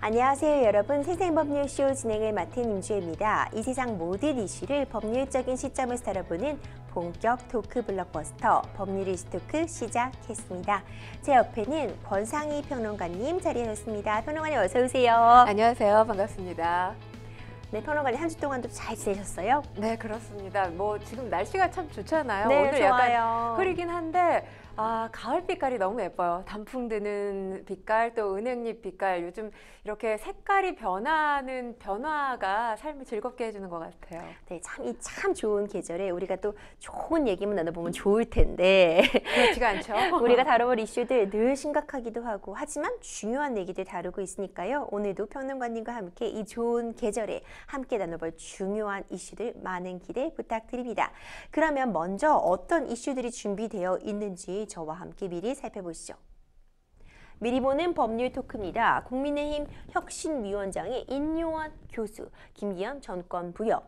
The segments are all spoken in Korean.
안녕하세요 여러분 세상법률쇼 진행을 맡은 임주혜입니다. 이 세상 모든 이슈를 법률적인 시점에서 다뤄보는 본격 토크 블록버스터 법률 이스토크 시작했습니다. 제 옆에는 권상희 평론가님 자리해놓습니다. 평론가님 어서 오세요. 안녕하세요 반갑습니다. 네, 평론가님 한 주 동안도 잘 지내셨어요? 네, 그렇습니다. 뭐 지금 날씨가 참 좋잖아요. 네, 오늘 좋아요. 약간 흐리긴 한데 아, 가을 빛깔이 너무 예뻐요. 단풍 드는 빛깔, 또 은행잎 빛깔. 요즘 이렇게 색깔이 변하는 변화가 삶을 즐겁게 해주는 것 같아요. 네, 참, 이 참 좋은 계절에 우리가 또 좋은 얘기만 나눠보면 좋을 텐데. 그렇지가 않죠. 우리가 다뤄볼 이슈들 늘 심각하기도 하고, 하지만 중요한 얘기들 다루고 있으니까요. 오늘도 평론가님과 함께 이 좋은 계절에 함께 나눠볼 중요한 이슈들 많은 기대 부탁드립니다. 그러면 먼저 어떤 이슈들이 준비되어 있는지 저와 함께 미리 살펴보시죠. 미리 보는 법률 토크입니다. 국민의힘 혁신위원장이 인용한 교수, 김기현 전권 부여,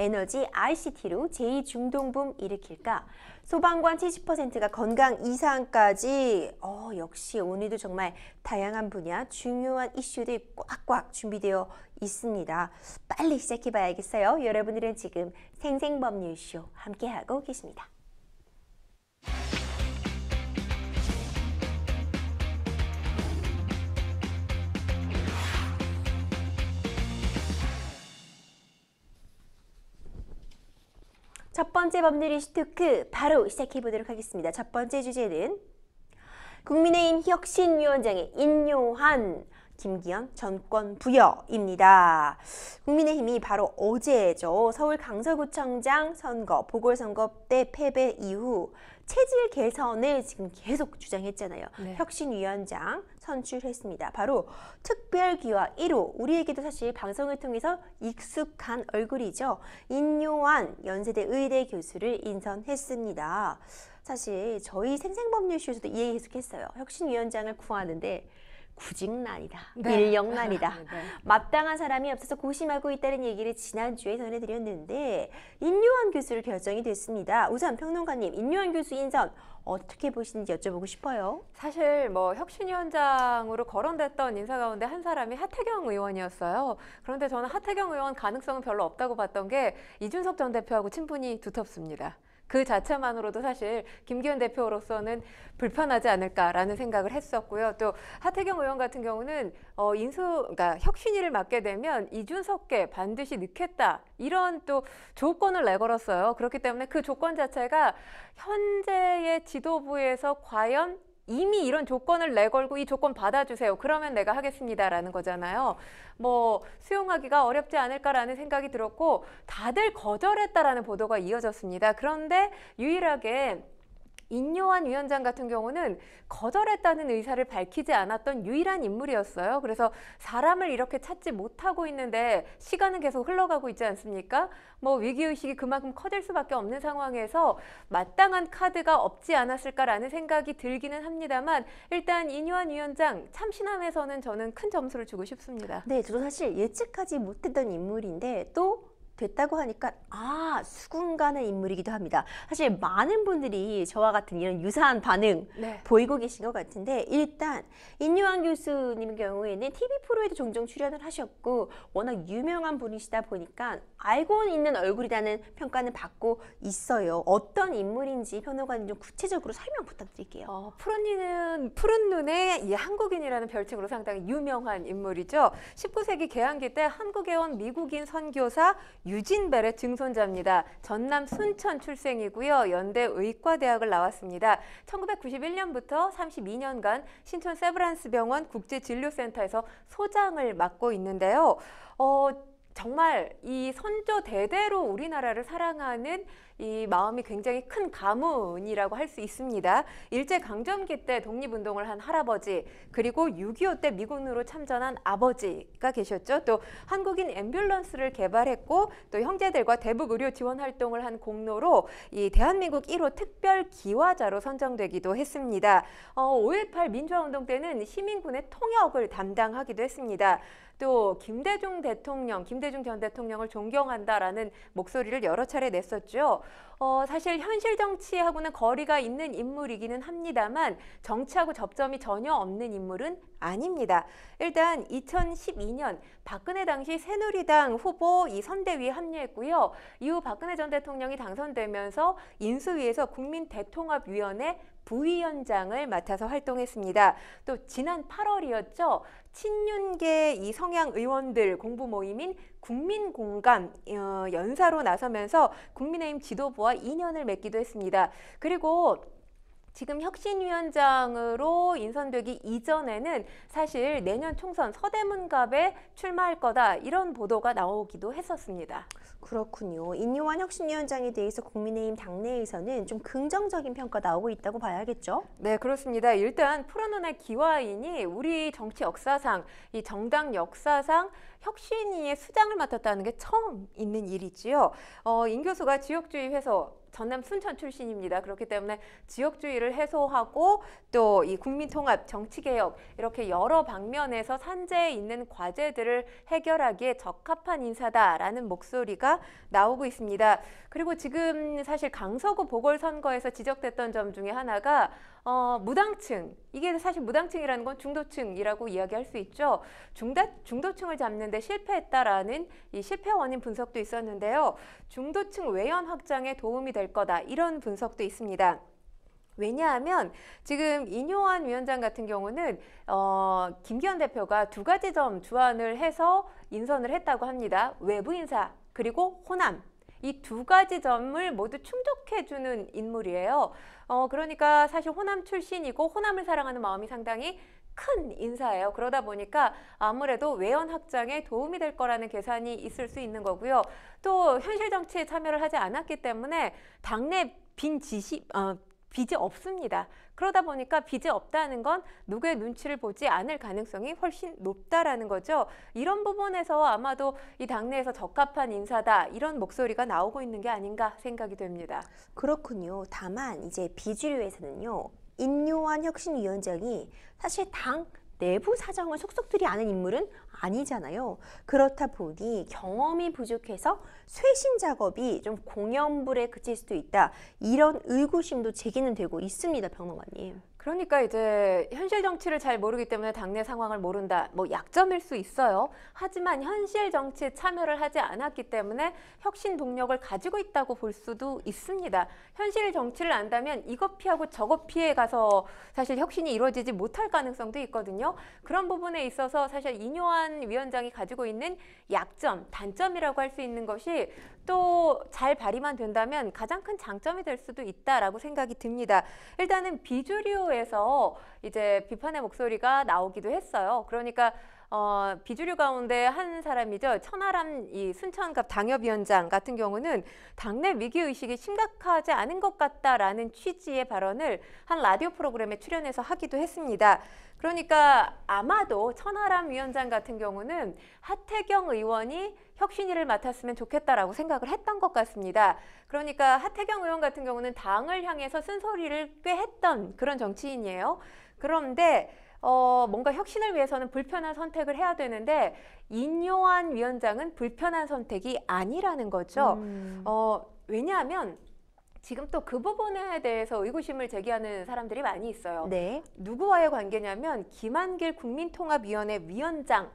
에너지 ICT로 제2중동붐 일으킬까? 소방관 70%가 건강 이상까지 어, 역시 오늘도 정말 다양한 분야 중요한 이슈들이 꽉꽉 준비되어 있습니다. 빨리 시작해봐야겠어요. 여러분들은 지금 생생법률쇼 함께하고 계십니다. 첫 번째 법률 이슈 토크 바로 시작해 보도록 하겠습니다. 첫 번째 주제는 국민의힘 혁신위원장의 인요한 김기현 전권 부여입니다. 국민의힘이 바로 어제죠. 서울 강서구청장 선거, 보궐선거 때 패배 이후 체질 개선을 지금 계속 주장했잖아요. 네. 혁신위원장 선출했습니다. 바로 특별기와 1호 우리에게도 사실 방송을 통해서 익숙한 얼굴이죠. 인요한 연세대 의대 교수를 인선했습니다. 사실 저희 생생법률쇼에서도 이 얘기 계속했어요. 혁신위원장을 구하는데 구직난이다. 네. 인력난이다. 네. 마땅한 사람이 없어서 고심하고 있다는 얘기를 지난주에 전해드렸는데 인류한 교수를 결정이 됐습니다. 우선 평론가님, 인류한 교수 인선 어떻게 보시는지 여쭤보고 싶어요. 사실 뭐 혁신위원장으로 거론됐던 인사 가운데 한 사람이 하태경 의원이었어요. 그런데 저는 하태경 의원 가능성은 별로 없다고 봤던 게 이준석 전 대표하고 친분이 두텁습니다. 그 자체만으로도 사실 김기현 대표로서는 불편하지 않을까라는 생각을 했었고요. 또 하태경 의원 같은 경우는 어, 인수, 그러니까 혁신위를 맡게 되면 이준석계 반드시 넣겠다 이런 또 조건을 내걸었어요. 그렇기 때문에 그 조건 자체가 현재의 지도부에서 과연 이미 이런 조건을 내걸고 이 조건 받아주세요. 그러면 내가 하겠습니다라는 거잖아요. 뭐 수용하기가 어렵지 않을까라는 생각이 들었고 다들 거절했다라는 보도가 이어졌습니다. 그런데 유일하게 인요한 위원장 같은 경우는 거절했다는 의사를 밝히지 않았던 유일한 인물이었어요. 그래서 사람을 이렇게 찾지 못하고 있는데 시간은 계속 흘러가고 있지 않습니까? 뭐 위기의식이 그만큼 커질 수밖에 없는 상황에서 마땅한 카드가 없지 않았을까라는 생각이 들기는 합니다만 일단 인요한 위원장 참신함에서는 저는 큰 점수를 주고 싶습니다. 네, 저도 사실 예측하지 못했던 인물인데 또 됐다고 하니까 아 수군가는 인물이기도 합니다. 사실 많은 분들이 저와 같은 이런 유사한 반응 네. 보이고 계신 것 같은데 일단 인유한 교수님 경우에는 TV 프로에도 종종 출연을 하셨고 워낙 유명한 분이시다 보니까 알고 있는 얼굴이라는 평가는 받고 있어요. 어떤 인물인지 변호관님 좀 구체적으로 설명 부탁드릴게요. 어, 푸른 눈은 푸른 눈의 이 한국인이라는 별칭으로 상당히 유명한 인물이죠. 19세기 개항기 때 한국에 온 미국인 선교사 유진벨의 증손자입니다. 전남 순천 출생이고요. 연대 의과대학을 나왔습니다. 1991년부터 32년간 신촌 세브란스 병원 국제진료센터에서 소장을 맡고 있는데요. 어, 정말 이 선조 대대로 우리나라를 사랑하는 이 마음이 굉장히 큰 가문이라고 할 수 있습니다. 일제강점기 때 독립운동을 한 할아버지 그리고 6.25 때 미군으로 참전한 아버지가 계셨죠. 또 한국인 앰뷸런스를 개발했고 또 형제들과 대북 의료 지원 활동을 한 공로로 이 대한민국 1호 특별 기화자로 선정되기도 했습니다. 어, 5.18 민주화운동 때는 시민군의 통역을 담당하기도 했습니다. 또 김대중 대통령, 김대중 전 대통령을 존경한다라는 목소리를 여러 차례 냈었죠. 어, 사실 현실 정치하고는 거리가 있는 인물이기는 합니다만 정치하고 접점이 전혀 없는 인물은 아닙니다. 일단 2012년 박근혜 당시 새누리당 후보 이 선대위에 합류했고요. 이후 박근혜 전 대통령이 당선되면서 인수위에서 국민대통합위원회 부위원장을 맡아서 활동했습니다. 또 지난 8월이었죠. 친윤계 이 성향 의원들 공부 모임인 국민공감 어, 연사로 나서면서 국민의힘 지도부와 인연을 맺기도 했습니다. 그리고 지금 혁신위원장으로 인선되기 이전에는 사실 내년 총선 서대문갑에 출마할 거다 이런 보도가 나오기도 했었습니다. 그렇군요. 인요환 혁신위원장에 대해서 국민의힘 당내에서는 좀 긍정적인 평가 나오고 있다고 봐야겠죠? 네, 그렇습니다. 일단 풀어놓은 기화인이 우리 정치 역사상, 이 정당 역사상 혁신위의 수장을 맡았다는 게 처음 있는 일이지요. 어, 임 교수가 지역주의 회소 전남 순천 출신입니다. 그렇기 때문에 지역주의를 해소하고 또 이 국민통합, 정치개혁 이렇게 여러 방면에서 산재에 있는 과제들을 해결하기에 적합한 인사다라는 목소리가 나오고 있습니다. 그리고 지금 사실 강서구 보궐선거에서 지적됐던 점 중에 하나가 어, 무당층, 이게 사실 무당층이라는 건 중도층이라고 이야기할 수 있죠. 중다, 중도층을 잡는 만는데 실패했다라는 이 실패 원인 분석도 있었는데요. 중도층 외연 확장에 도움이 될 거다 이런 분석도 있습니다. 왜냐하면 지금 이뇨환 위원장 같은 경우는 어, 김기현 대표가 두 가지 점 주안을 해서 인선을 했다고 합니다. 외부 인사 그리고 호남 이 두 가지 점을 모두 충족해주는 인물이에요. 어, 그러니까 사실 호남 출신이고 호남을 사랑하는 마음이 상당히 큰 인사예요. 그러다 보니까 아무래도 외연 확장에 도움이 될 거라는 계산이 있을 수 있는 거고요. 또 현실 정치에 참여를 하지 않았기 때문에 당내 빈 지시 어, 빚이 없습니다. 그러다 보니까 빚이 없다는 건 누구의 눈치를 보지 않을 가능성이 훨씬 높다라는 거죠. 이런 부분에서 아마도 이 당내에서 적합한 인사다 이런 목소리가 나오고 있는 게 아닌가 생각이 됩니다. 그렇군요. 다만 이제 비주류에서는요. 인요한 혁신위원장이 사실 당 내부 사정을 속속들이 아는 인물은 아니잖아요. 그렇다 보니 경험이 부족해서 쇄신 작업이 좀 공연불에 그칠 수도 있다. 이런 의구심도 제기는 되고 있습니다, 병원관님. 그러니까 이제 현실 정치를 잘 모르기 때문에 당내 상황을 모른다. 뭐 약점일 수 있어요. 하지만 현실 정치에 참여를 하지 않았기 때문에 혁신 동력을 가지고 있다고 볼 수도 있습니다. 현실 정치를 안다면 이거 피하고 저거 피해 가서 사실 혁신이 이루어지지 못할 가능성도 있거든요. 그런 부분에 있어서 사실 이뇨한 위원장이 가지고 있는 약점, 단점이라고 할 수 있는 것이 또 잘 발휘만 된다면 가장 큰 장점이 될 수도 있다라고 생각이 듭니다. 일단은 비주류의 일부에서 이제 비판의 목소리가 나오기도 했어요. 그러니까 어, 비주류 가운데 한 사람이죠. 천하람 이 순천갑 당협위원장 같은 경우는 당내 위기의식이 심각하지 않은 것 같다라는 취지의 발언을 한 라디오 프로그램에 출연해서 하기도 했습니다. 그러니까 아마도 천하람 위원장 같은 경우는 하태경 의원이 혁신위를 맡았으면 좋겠다라고 생각을 했던 것 같습니다. 그러니까 하태경 의원 같은 경우는 당을 향해서 쓴소리를 꽤 했던 그런 정치인이에요. 그런데 어, 뭔가 혁신을 위해서는 불편한 선택을 해야 되는데 인요한 위원장은 불편한 선택이 아니라는 거죠. 음. 어, 왜냐하면 지금 또 그 부분에 대해서 의구심을 제기하는 사람들이 많이 있어요. 네. 누구와의 관계냐면 김한길 국민통합위원회 위원장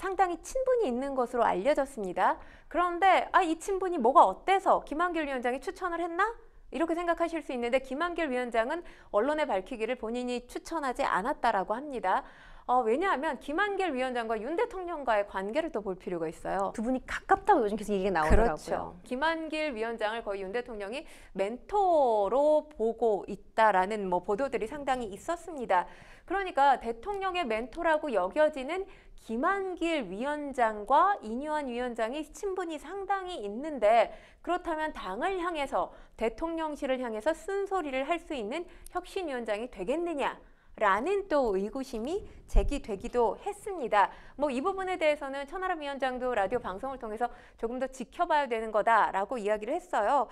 상당히 친분이 있는 것으로 알려졌습니다. 그런데 아, 이 친분이 뭐가 어때서 김한길 위원장이 추천을 했나? 이렇게 생각하실 수 있는데 김한길 위원장은 언론에 밝히기를 본인이 추천하지 않았다라고 합니다. 어, 왜냐하면 김한길 위원장과 윤 대통령과의 관계를 또 볼 필요가 있어요. 두 분이 가깝다고 요즘 계속 얘기가 나오더라고요. 그렇죠. 김한길 위원장을 거의 윤 대통령이 멘토로 보고 있다라는 뭐 보도들이 상당히 있었습니다. 그러니까 대통령의 멘토라고 여겨지는 김한길 위원장과 이뇨한 위원장이 친분이 상당히 있는데 그렇다면 당을 향해서 대통령실을 향해서 쓴소리를 할 수 있는 혁신위원장이 되겠느냐 라는 또 의구심이 제기되기도 했습니다. 뭐 이 부분에 대해서는 천하람 위원장도 라디오 방송을 통해서 조금 더 지켜봐야 되는 거다라고 이야기를 했어요.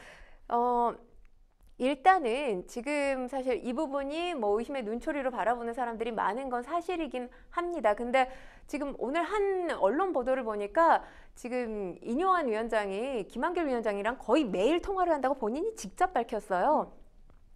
어, 일단은 지금 사실 이 부분이 뭐 의심의 눈초리로 바라보는 사람들이 많은 건 사실이긴 합니다. 근데 지금 오늘 한 언론 보도를 보니까 지금 인효환 위원장이 김한길 위원장이랑 거의 매일 통화를 한다고 본인이 직접 밝혔어요.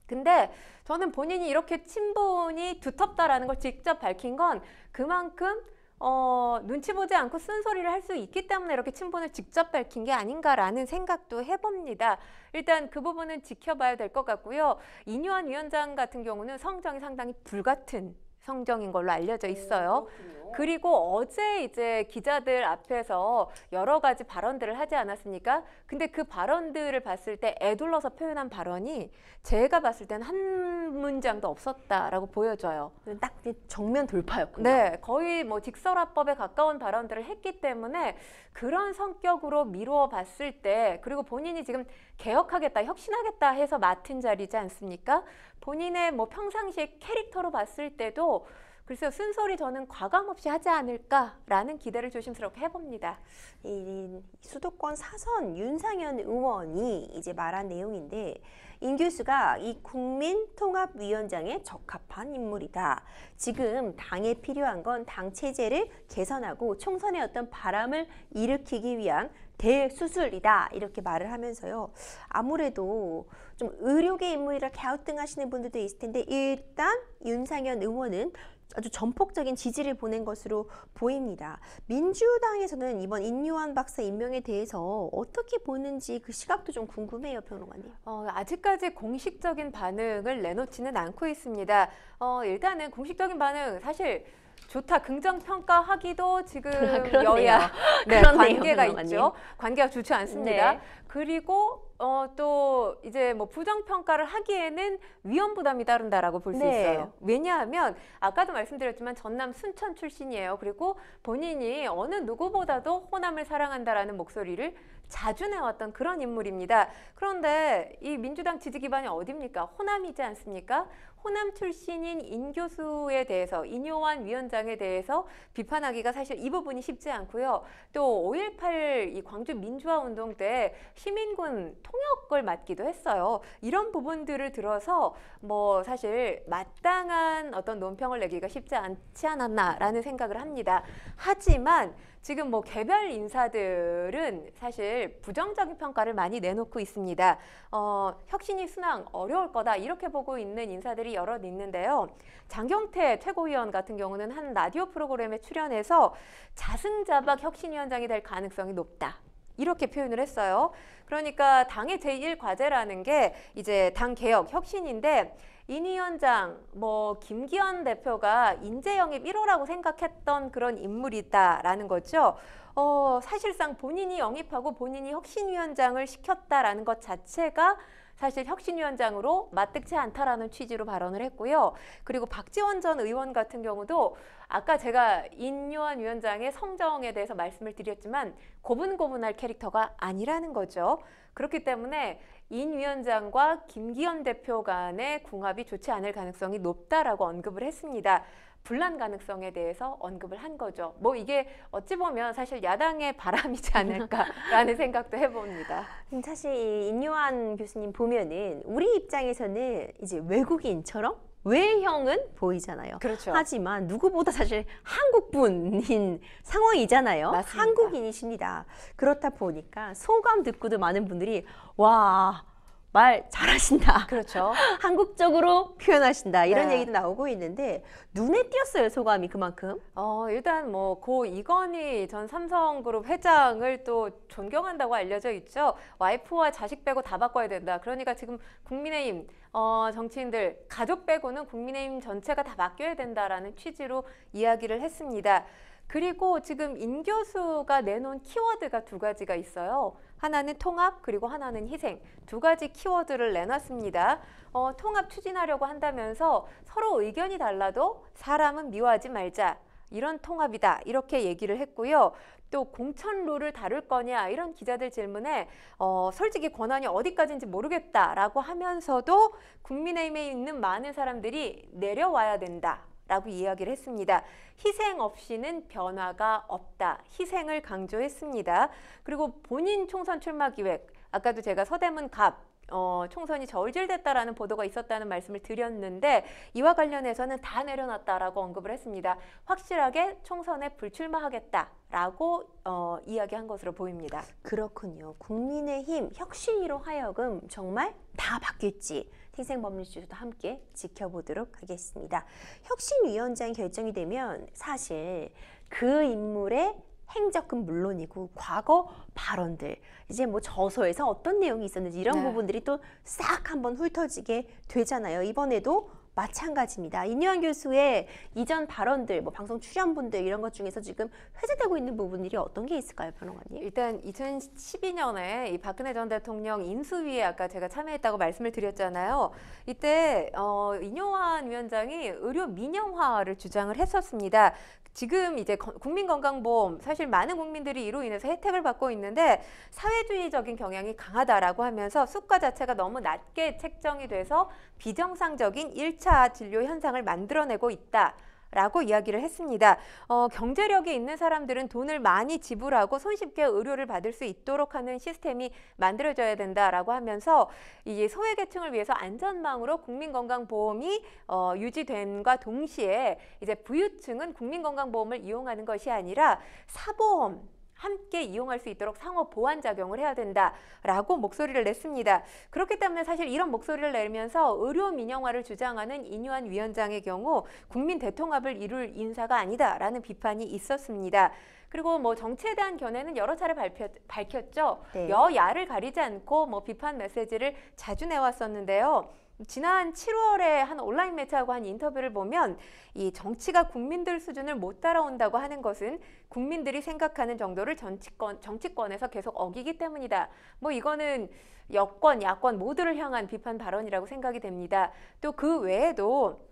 근데 저는 본인이 이렇게 친분이 두텁다라는 걸 직접 밝힌 건 그만큼 어, 눈치 보지 않고 쓴소리를 할 수 있기 때문에 이렇게 친분을 직접 밝힌 게 아닌가라는 생각도 해봅니다. 일단 그 부분은 지켜봐야 될 것 같고요. 이뉴한 위원장 같은 경우는 성정이 상당히 불같은 성정인 걸로 알려져 있어요. 네, 그리고 어제 이제 기자들 앞에서 여러 가지 발언들을 하지 않았습니까? 근데 그 발언들을 봤을 때 애둘러서 표현한 발언이 제가 봤을 땐 한 문장도 없었다라고 보여져요. 딱 정면 돌파였군요. 네, 거의 뭐 직설화법에 가까운 발언들을 했기 때문에 그런 성격으로 미루어 봤을 때 그리고 본인이 지금 개혁하겠다, 혁신하겠다 해서 맡은 자리지 않습니까? 본인의 뭐평상시 캐릭터로 봤을 때도 글쎄요, 순서리 저는 과감 없이 하지 않을까라는 기대를 조심스럽게 해봅니다. 이 수도권 사선 윤상현 의원이 이제 말한 내용인데 임 교수가 이 국민통합위원장에 적합한 인물이다. 지금 당에 필요한 건 당 체제를 개선하고 총선의 어떤 바람을 일으키기 위한 대수술이다 이렇게 말을 하면서요. 아무래도 좀 의료계 인물이라 갸우뚱하시는 분들도 있을 텐데 일단 윤상현 의원은 아주 전폭적인 지지를 보낸 것으로 보입니다. 민주당에서는 이번 인유한 박사 임명에 대해서 어떻게 보는지 그 시각도 좀 궁금해요, 변호관님. 어, 아직까지 공식적인 반응을 내놓지는 않고 있습니다. 어, 일단은 공식적인 반응 사실 좋다 긍정 평가하기도 지금 그러네요. 여야 네, 관계가 있죠. 관계가 좋지 않습니다. 네. 그리고 어, 또 이제 뭐 부정 평가를 하기에는 위험 부담이 따른다라고 볼수 네. 있어요. 왜냐하면 아까도 말씀드렸지만 전남 순천 출신이에요. 그리고 본인이 어느 누구보다도 호남을 사랑한다라는 목소리를 자주 나왔던 그런 인물입니다. 그런데 이 민주당 지지 기반이 어딥니까? 호남이지 않습니까? 호남 출신인 인 교수에 대해서 인요환 위원장에 대해서 비판하기가 사실 이 부분이 쉽지 않고요. 또 5.18 이 광주 민주화 운동 때 시민군 통역을 맡기도 했어요. 이런 부분들을 들어서 뭐 사실 마땅한 어떤 논평을 내기가 쉽지 않지 않았나라는 생각을 합니다. 하지만 지금 뭐 개별 인사들은 사실 부정적인 평가를 많이 내놓고 있습니다. 어, 혁신이 순항 어려울 거다 이렇게 보고 있는 인사들이 여러 있는데요. 장경태 최고위원 같은 경우는 한 라디오 프로그램에 출연해서 자승자박 혁신위원장이 될 가능성이 높다. 이렇게 표현을 했어요. 그러니까 당의 제일 과제라는 게 이제 당 개혁 혁신인데 인 위원장, 뭐 김기현 대표가 인재영입 1호라고 생각했던 그런 인물이다라는 거죠. 어, 사실상 본인이 영입하고 본인이 혁신위원장을 시켰다라는 것 자체가 사실 혁신위원장으로 마뜩치 않다라는 취지로 발언을 했고요. 그리고 박지원 전 의원 같은 경우도 아까 제가 인요한 위원장의 성정에 대해서 말씀을 드렸지만 고분고분할 캐릭터가 아니라는 거죠. 그렇기 때문에 인 위원장과 김기현 대표 간의 궁합이 좋지 않을 가능성이 높다라고 언급을 했습니다. 분란 가능성에 대해서 언급을 한 거죠. 뭐 이게 어찌 보면 사실 야당의 바람이지 않을까라는 생각도 해봅니다. 사실 이인유한 교수님 보면은 우리 입장에서는 이제 외국인처럼 외형은 보이잖아요. 그렇죠. 하지만 누구보다 사실 한국분인 상황이잖아요. 맞습니다. 한국인이십니다. 그렇다 보니까 소감 듣고도 많은 분들이 와말 잘하신다. 그렇죠. 한국적으로 표현하신다. 이런 네. 얘기도 나오고 있는데 눈에 띄었어요 소감이 그만큼. 어 일단 뭐 고 이건희 전 삼성그룹 회장을 또 존경한다고 알려져 있죠. 와이프와 자식 빼고 다 바꿔야 된다. 그러니까 지금 국민의힘 어, 정치인들 가족 빼고는 국민의힘 전체가 다바뀌어야 된다라는 취지로 이야기를 했습니다. 그리고 지금 임 교수가 내놓은 키워드가 두 가지가 있어요. 하나는 통합 그리고 하나는 희생 두 가지 키워드를 내놨습니다. 어, 통합 추진하려고 한다면서 서로 의견이 달라도 사람은 미워하지 말자. 이런 통합이다 이렇게 얘기를 했고요. 또 공천 룰을 다룰 거냐 이런 기자들 질문에 어, 솔직히 권한이 어디까지인지 모르겠다라고 하면서도 국민의힘에 있는 많은 사람들이 내려와야 된다. 라고 이야기를 했습니다. 희생 없이는 변화가 없다. 희생을 강조했습니다. 그리고 본인 총선 출마 기획, 아까도 제가 서대문 갑, 어, 총선이 저울질됐다라는 보도가 있었다는 말씀을 드렸는데 이와 관련해서는 다 내려놨다라고 언급을 했습니다. 확실하게 총선에 불출마하겠다라고 어, 이야기한 것으로 보입니다. 그렇군요. 국민의힘 혁신위로 하여금 정말 다 바뀔지 태생법률쇼도 함께 지켜보도록 하겠습니다. 혁신위원장 결정이 되면 사실 그 인물의 행적은 물론이고 과거 발언들 이제 뭐 저서에서 어떤 내용이 있었는지 이런 네. 부분들이 또 싹 한번 훑어지게 되잖아요. 이번에도 마찬가지입니다. 인유한 교수의 이전 발언들, 뭐 방송 출연분들 이런 것 중에서 지금 회자되고 있는 부분들이 어떤 게 있을까요, 변호관님? 일단 2012년에 이 박근혜 전 대통령 인수위에 아까 제가 참여했다고 말씀을 드렸잖아요. 이때 어, 인효환 위원장이 의료 민영화를 주장을 했었습니다. 지금 이제 국민건강보험 사실 많은 국민들이 이로 인해서 혜택을 받고 있는데 사회주의적인 경향이 강하다라고 하면서 수가 자체가 너무 낮게 책정이 돼서 비정상적인 1차 진료 현상을 만들어내고 있다. 라고 이야기를 했습니다. 어, 경제력이 있는 사람들은 돈을 많이 지불하고 손쉽게 의료를 받을 수 있도록 하는 시스템이 만들어져야 된다라고 하면서 이제 소외계층을 위해서 안전망으로 국민건강보험이 어, 유지됨과 동시에 이제 부유층은 국민건강보험을 이용하는 것이 아니라 사보험 함께 이용할 수 있도록 상호 보완 작용을 해야 된다라고 목소리를 냈습니다. 그렇기 때문에 사실 이런 목소리를 내면서 의료 민영화를 주장하는 인유한 위원장의 경우 국민 대통합을 이룰 인사가 아니다라는 비판이 있었습니다. 그리고 뭐 정치에 대한 견해는 여러 차례 밝혔, 죠 네. 여야를 가리지 않고 뭐 비판 메시지를 자주 내왔었는데요. 지난 7월에 한 온라인 매체하고 한 인터뷰를 보면 이 정치가 국민들 수준을 못 따라온다고 하는 것은 국민들이 생각하는 정도를 정치권, 정치권에서 계속 어기기 때문이다. 뭐 이거는 여권, 야권 모두를 향한 비판 발언이라고 생각이 됩니다. 또 그 외에도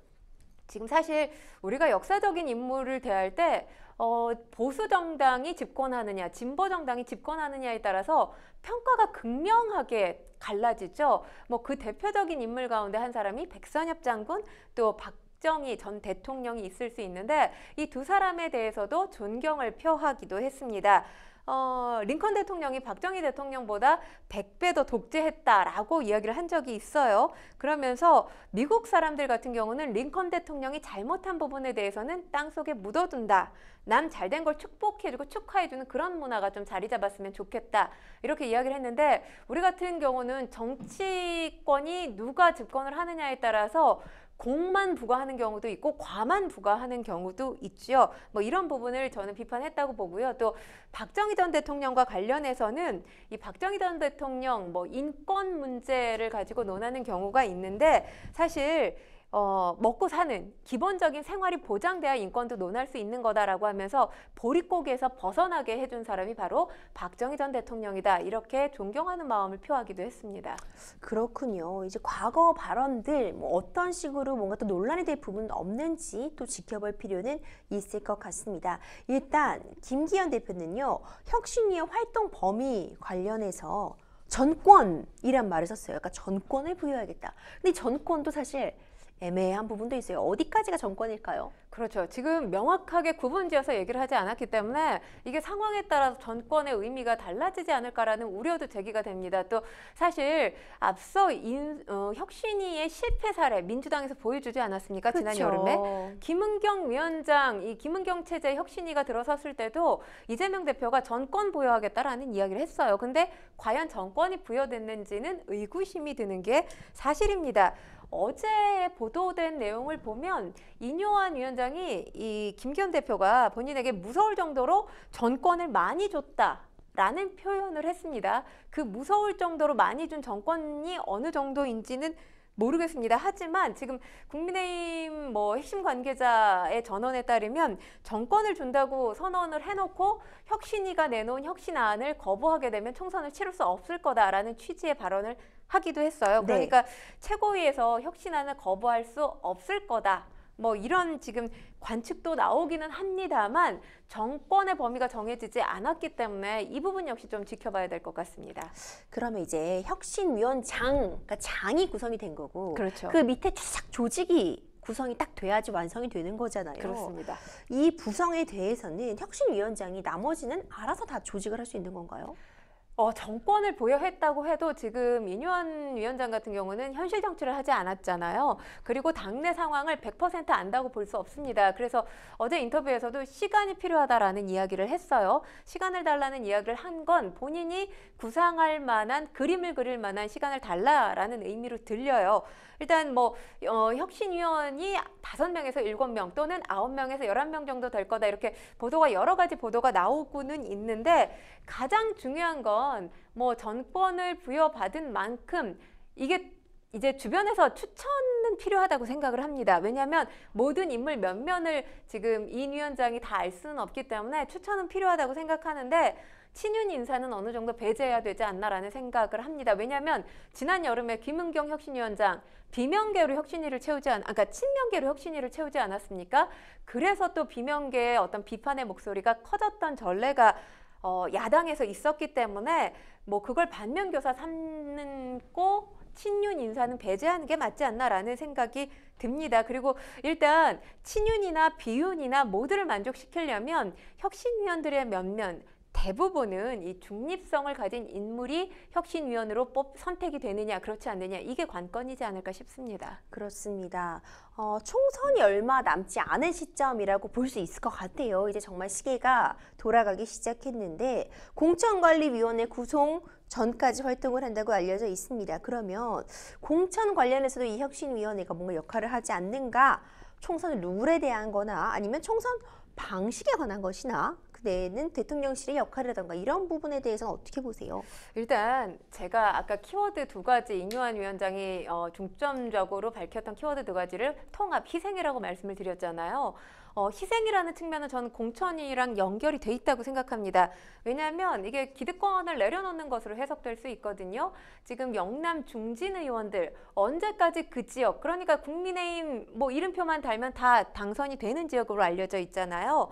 지금 사실 우리가 역사적인 인물을 대할 때 어, 보수 정당이 집권하느냐, 진보 정당이 집권하느냐에 따라서 평가가 극명하게 갈라지죠. 뭐 그 대표적인 인물 가운데 한 사람이 백선엽 장군 또 박. 정희전 대통령이 있을 수 있는데 이 두 사람에 대해서도 존경을 표하기도 했습니다. 어, 링컨 대통령이 박정희 대통령보다 100배 더 독재했다라고 이야기를 한 적이 있어요. 그러면서 미국 사람들 같은 경우는 링컨 대통령이 잘못한 부분에 대해서는 땅속에 묻어둔다. 남 잘된 걸 축복해주고 축하해주는 그런 문화가 좀 자리 잡았으면 좋겠다. 이렇게 이야기를 했는데 우리 같은 경우는 정치권이 누가 집권을 하느냐에 따라서 공만 부과하는 경우도 있고 과만 부과하는 경우도 있지요. 뭐 이런 부분을 저는 비판했다고 보고요. 또 박정희 전 대통령과 관련해서는 이 박정희 전 대통령 뭐 인권 문제를 가지고 논하는 경우가 있는데 사실 어, 먹고 사는 기본적인 생활이 보장돼야 인권도 논할 수 있는 거다라고 하면서 보릿고개에서 벗어나게 해준 사람이 바로 박정희 전 대통령이다 이렇게 존경하는 마음을 표하기도 했습니다. 그렇군요. 이제 과거 발언들 뭐 어떤 식으로 뭔가 또 논란이 될 부분은 없는지 또 지켜볼 필요는 있을 것 같습니다. 일단 김기현 대표는요 혁신위의 활동 범위 관련해서 전권이란 말을 썼어요. 그러니까 전권을 부여하겠다. 근데 전권도 사실 애매한 부분도 있어요. 어디까지가 정권일까요? 그렇죠. 지금 명확하게 구분지어서 얘기를 하지 않았기 때문에 이게 상황에 따라서 정권의 의미가 달라지지 않을까라는 우려도 제기가 됩니다. 또 사실 앞서 인, 어, 혁신위의 실패 사례 민주당에서 보여주지 않았습니까? 그렇 지난 여름에 김은경 위원장 이 김은경 체제 혁신위가 들어섰을 때도 이재명 대표가 정권 부여하겠다라는 이야기를 했어요. 근데 과연 정권이 부여됐는지는 의구심이 드는 게 사실입니다. 어제 보도된 내용을 보면 이뇨환 위원장이 이 김기현 대표가 본인에게 무서울 정도로 전권을 많이 줬다. 라는 표현을 했습니다. 그 무서울 정도로 많이 준 정권이 어느 정도인지는 모르겠습니다. 하지만 지금 국민의힘 뭐 핵심 관계자의 전언에 따르면 정권을 준다고 선언을 해놓고 혁신위가 내놓은 혁신안을 거부하게 되면 총선을 치를 수 없을 거다라는 취지의 발언을 하기도 했어요. 네. 그러니까 네. 최고위에서 혁신안을 거부할 수 없을 거다. 뭐 이런 지금 관측도 나오기는 합니다만 정권의 범위가 정해지지 않았기 때문에 이 부분 역시 좀 지켜봐야 될 것 같습니다. 그러면 이제 혁신위원장, 그러니까 장이 구성이 된 거고 그렇죠. 그 밑에 쫙 조직이 구성이 딱 돼야지 완성이 되는 거잖아요. 그렇습니다. 이 구성에 대해서는 혁신위원장이 나머지는 알아서 다 조직을 할 수 있는 건가요? 어, 정권을 보여했다고 해도 지금 이뉴원 위원장 같은 경우는 현실 정치를 하지 않았잖아요. 그리고 당내 상황을 100% 안다고 볼 수 없습니다. 그래서 어제 인터뷰에서도 시간이 필요하다라는 이야기를 했어요. 시간을 달라는 이야기를 한 건 본인이 구상할 만한 그림을 그릴 만한 시간을 달라라는 의미로 들려요. 일단 뭐 어, 혁신위원이 다섯 명에서 일곱 명 또는 아홉 명에서 열한 명 정도 될 거다 이렇게 보도가 여러 가지 보도가 나오고는 있는데 가장 중요한 건 뭐 전권을 부여받은 만큼 이게 이제 주변에서 추천은 필요하다고 생각을 합니다. 왜냐하면 모든 인물 몇 면을 지금 이 위원장이 다 알 수는 없기 때문에 추천은 필요하다고 생각하는데 친윤 인사는 어느 정도 배제해야 되지 않나라는 생각을 합니다. 왜냐하면 지난 여름에 김은경 혁신위원장 비명계로 혁신위를 채우지 않, 아, 그러니까 친명계로 혁신위를 채우지 않았습니까? 그래서 또 비명계의 어떤 비판의 목소리가 커졌던 전례가 어, 야당에서 있었기 때문에 뭐 그걸 반면교사 삼고 는 친윤 인사는 배제하는 게 맞지 않나라는 생각이 듭니다. 그리고 일단 친윤이나 비윤이나 모두를 만족시키려면 혁신위원들의 면면 대부분은 이 중립성을 가진 인물이 혁신위원으로 뽑 선택이 되느냐 그렇지 않느냐 이게 관건이지 않을까 싶습니다. 그렇습니다. 어, 총선이 얼마 남지 않은 시점이라고 볼 수 있을 것 같아요. 이제 정말 시계가 돌아가기 시작했는데 공천관리위원회 구성 전까지 활동을 한다고 알려져 있습니다. 그러면 공천 관련해서도 이 혁신위원회가 뭔가 역할을 하지 않는가? 총선 룰에 대한 거나 아니면 총선 방식에 관한 것이나 그 내는 대통령실의 역할이라던가 이런 부분에 대해서는 어떻게 보세요? 일단 제가 아까 키워드 두 가지 인요한 위원장이 어, 중점적으로 밝혔던 키워드 두 가지를 통합 희생이라고 말씀을 드렸잖아요. 어, 희생이라는 측면은 저는 공천이랑 연결이 돼 있다고 생각합니다. 왜냐하면 이게 기득권을 내려놓는 것으로 해석될 수 있거든요. 지금 영남 중진 의원들 언제까지 그 지역 그러니까 국민의힘 뭐 이름표만 달면 다 당선이 되는 지역으로 알려져 있잖아요.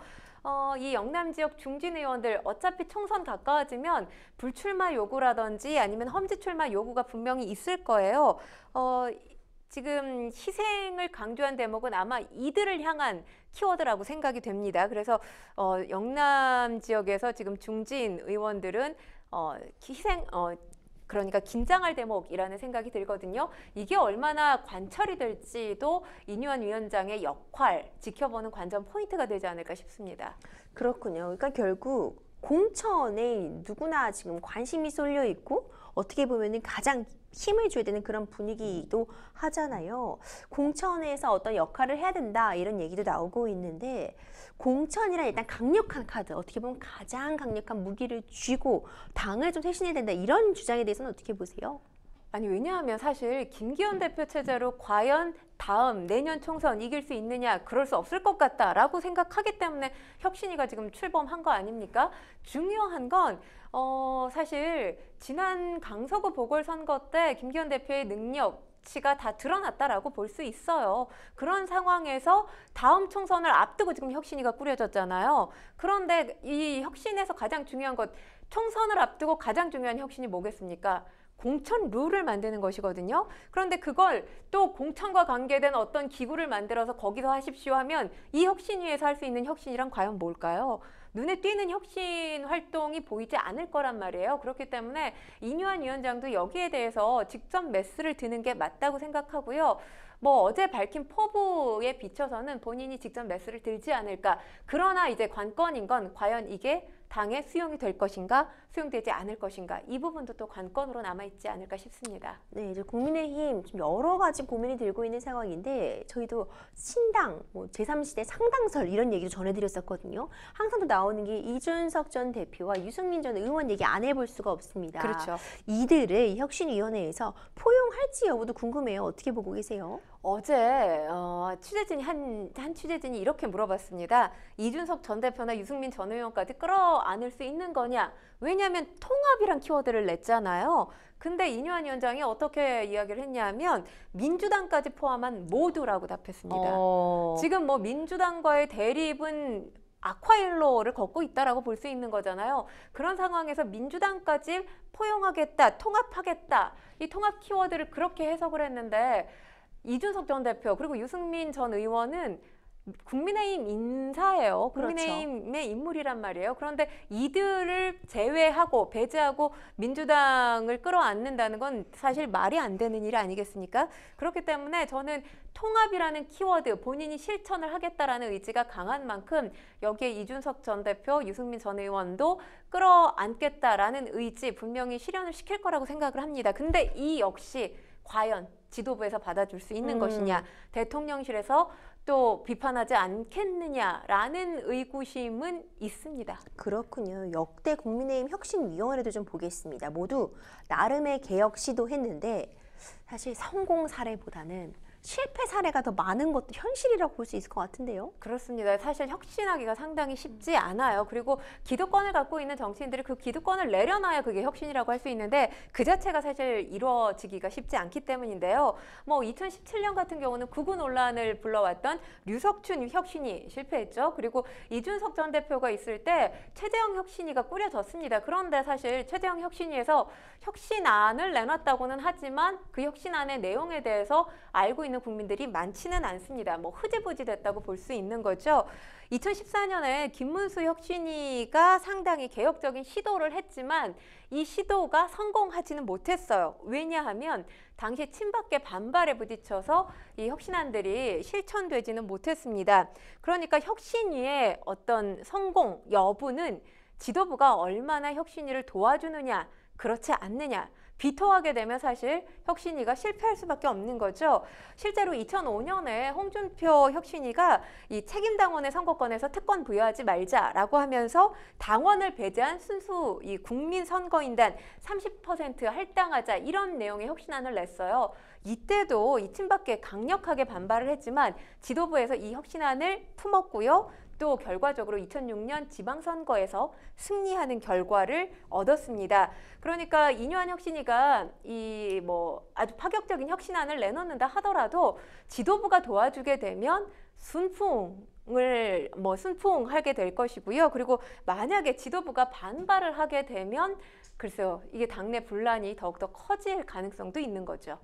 어, 이 영남 지역 중진 의원들 어차피 총선 가까워지면 불출마 요구라든지 아니면 험지 출마 요구가 분명히 있을 거예요. 어, 지금 희생을 강조한 대목은 아마 이들을 향한 키워드라고 생각이 됩니다. 그래서 어, 영남 지역에서 지금 중진 의원들은 어, 희생, 어, 그러니까 긴장할 대목이라는 생각이 들거든요. 이게 얼마나 관철이 될지도 이뉴한 위원장의 역할 지켜보는 관전 포인트가 되지 않을까 싶습니다. 그렇군요. 그러니까 결국 공천에 누구나 지금 관심이 쏠려 있고 어떻게 보면 가장 힘을 줘야 되는 그런 분위기도 하잖아요. 공천에서 어떤 역할을 해야 된다 이런 얘기도 나오고 있는데 공천이란 일단 강력한 카드 어떻게 보면 가장 강력한 무기를 쥐고 당을 좀 쇄신해야 된다 이런 주장에 대해서는 어떻게 보세요? 아니 왜냐하면 사실 김기현 대표 체제로 과연 다음 내년 총선 이길 수 있느냐 그럴 수 없을 것 같다라고 생각하기 때문에 혁신이가 지금 출범한 거 아닙니까? 중요한 건 어, 사실 지난 강서구 보궐선거 때 김기현 대표의 능력 가다 드러났다라고 볼 수 있어요. 그런 상황에서 다음 총선을 앞두고 지금 혁신이가 꾸려졌잖아요. 그런데 이 혁신에서 가장 중요한 것, 총선을 앞두고 가장 중요한 혁신이 뭐겠습니까? 공천 룰을 만드는 것이거든요. 그런데 그걸 또 공천과 관계된 어떤 기구를 만들어서 거기서 하십시오 하면 이 혁신위에서 할 수 있는 혁신이란 과연 뭘까요? 눈에 띄는 혁신 활동이 보이지 않을 거란 말이에요. 그렇기 때문에 이뉴한 위원장도 여기에 대해서 직접 매스를 드는 게 맞다고 생각하고요. 뭐 어제 밝힌 포부에 비춰서는 본인이 직접 매스를 들지 않을까. 그러나 이제 관건인 건 과연 이게 당에 수용이 될 것인가 수용되지 않을 것인가 이 부분도 또 관건으로 남아있지 않을까 싶습니다. 네, 이제 국민의힘 여러 가지 고민이 들고 있는 상황인데 저희도 신당, 뭐 제3시대 상당설 이런 얘기도 전해드렸었거든요. 항상 나오는 게 이준석 전 대표와 유승민 전 의원 얘기 안 해볼 수가 없습니다. 그렇죠. 이들을 혁신위원회에서 포용할지 여부도 궁금해요. 어떻게 보고 계세요? 어제 어, 취재진이 한, 한 취재진이 이렇게 물어봤습니다. 이준석 전 대표나 유승민 전 의원까지 끌어안을 수 있는 거냐? 왜냐하면 통합이란 키워드를 냈잖아요. 근데 이뇨한 위원장이 어떻게 이야기를 했냐면 민주당까지 포함한 모두라고 답했습니다. 어... 지금 뭐 민주당과의 대립은 아쿠아일로를 걷고 있다라고 볼 수 있는 거잖아요. 그런 상황에서 민주당까지 포용하겠다, 통합하겠다 이 통합 키워드를 그렇게 해석을 했는데 이준석 전 대표 그리고 유승민 전 의원은 국민의힘 인사예요. 그렇죠. 국민의힘의 그렇죠. 인물이란 말이에요. 그런데 이들을 제외하고 배제하고 민주당을 끌어안는다는 건 사실 말이 안 되는 일 아니겠습니까? 그렇기 때문에 저는 통합이라는 키워드 본인이 실천을 하겠다라는 의지가 강한 만큼 여기에 이준석 전 대표, 유승민 전 의원도 끌어안겠다라는 의지 분명히 실현을 시킬 거라고 생각을 합니다. 근데 이 역시 과연 지도부에서 받아줄 수 있는 음. 것이냐 대통령실에서 또 비판하지 않겠느냐라는 의구심은 있습니다. 그렇군요. 역대 국민의힘 혁신위원회도 좀 보겠습니다. 모두 나름의 개혁 시도했는데 사실 성공 사례보다는 실패 사례가 더 많은 것도 현실이라고 볼 수 있을 것 같은데요. 그렇습니다. 사실 혁신하기가 상당히 쉽지 않아요. 그리고 기득권을 갖고 있는 정치인들이 그 기득권을 내려놔야 그게 혁신이라고 할 수 있는데 그 자체가 사실 이루어지기가 쉽지 않기 때문인데요. 뭐 2017년 같은 경우는 구구 논란을 불러왔던 류석춘 혁신이 실패했죠. 그리고 이준석 전 대표가 있을 때 최재형 혁신이가 꾸려졌습니다. 그런데 사실 최재형 혁신이에서 혁신안을 내놨다고는 하지만 그 혁신안의 내용에 대해서 알고 있는 국민들이 많지는 않습니다. 뭐 흐지부지 됐다고 볼 수 있는 거죠. 2014년에 김문수 혁신위가 상당히 개혁적인 시도를 했지만 이 시도가 성공하지는 못했어요. 왜냐하면 당시 친박계 반발에 부딪혀서 이 혁신안들이 실천되지는 못했습니다. 그러니까 혁신위의 어떤 성공 여부는 지도부가 얼마나 혁신위를 도와주느냐 그렇지 않느냐 비토하게 되면 사실 혁신위가 실패할 수밖에 없는 거죠. 실제로 2005년에 홍준표 혁신위가 이 책임당원의 선거권에서 특권 부여하지 말자라고 하면서 당원을 배제한 순수 이 국민선거인단 30% 할당하자 이런 내용의 혁신안을 냈어요. 이때도 이 팀밖에 강력하게 반발을 했지만 지도부에서 이 혁신안을 품었고요. 또 결과적으로 2006년 지방선거에서 승리하는 결과를 얻었습니다. 그러니까 이뇨한 혁신이가 이 뭐 아주 파격적인 혁신안을 내놓는다 하더라도 지도부가 도와주게 되면 순풍 을뭐 순풍하게 될 것이고요. 그리고 만약에 지도부가 반발을 하게 되면 글쎄요. 이게 당내 분란이 더욱더 커질 가능성도 있는 거죠.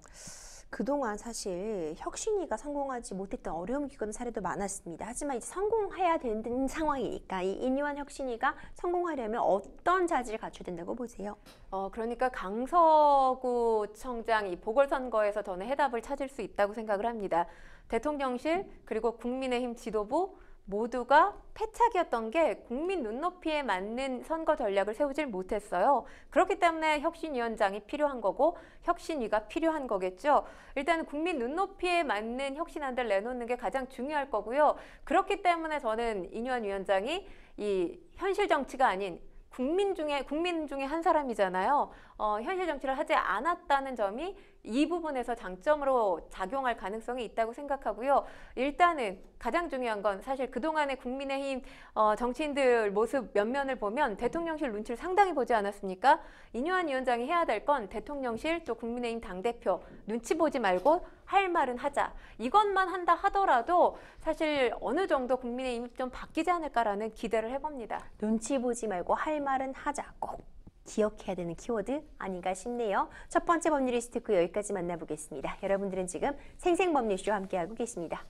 그동안 사실 혁신이가 성공하지 못했던 어려움기겪 사례도 많았습니다. 하지만 이제 성공해야 되는 상황이니까 이 인유한 혁신이가 성공하려면 어떤 자질을 갖춰야 된다고 보세요? 어, 그러니까 강서구청장 이 보궐선거에서 저는 해답을 찾을 수 있다고 생각을 합니다. 대통령실 그리고 국민의힘 지도부 모두가 패착이었던 게 국민 눈높이에 맞는 선거 전략을 세우질 못했어요. 그렇기 때문에 혁신위원장이 필요한 거고 혁신위가 필요한 거겠죠. 일단 국민 눈높이에 맞는 혁신안들 내놓는 게 가장 중요할 거고요. 그렇기 때문에 저는 이현 위원장이 이 현실 정치가 아닌 국민 중에 국민 중에 한 사람이잖아요. 어, 현실 정치를 하지 않았다는 점이 이 부분에서 장점으로 작용할 가능성이 있다고 생각하고요. 일단은 가장 중요한 건 사실 그동안의 국민의힘 어, 정치인들 모습 면면을 보면 대통령실 눈치를 상당히 보지 않았습니까? 이뇨한 위원장이 해야 될 건 대통령실 또 국민의힘 당대표 눈치 보지 말고 할 말은 하자. 이것만 한다 하더라도 사실 어느 정도 국민의힘이 좀 바뀌지 않을까라는 기대를 해봅니다. 눈치 보지 말고 할 말은 하자 꼭. 기억해야 되는 키워드 아닌가 싶네요. 첫 번째 법률 리스트크 그 여기까지 만나보겠습니다. 여러분들은 지금 생생법률쇼 함께하고 계십니다.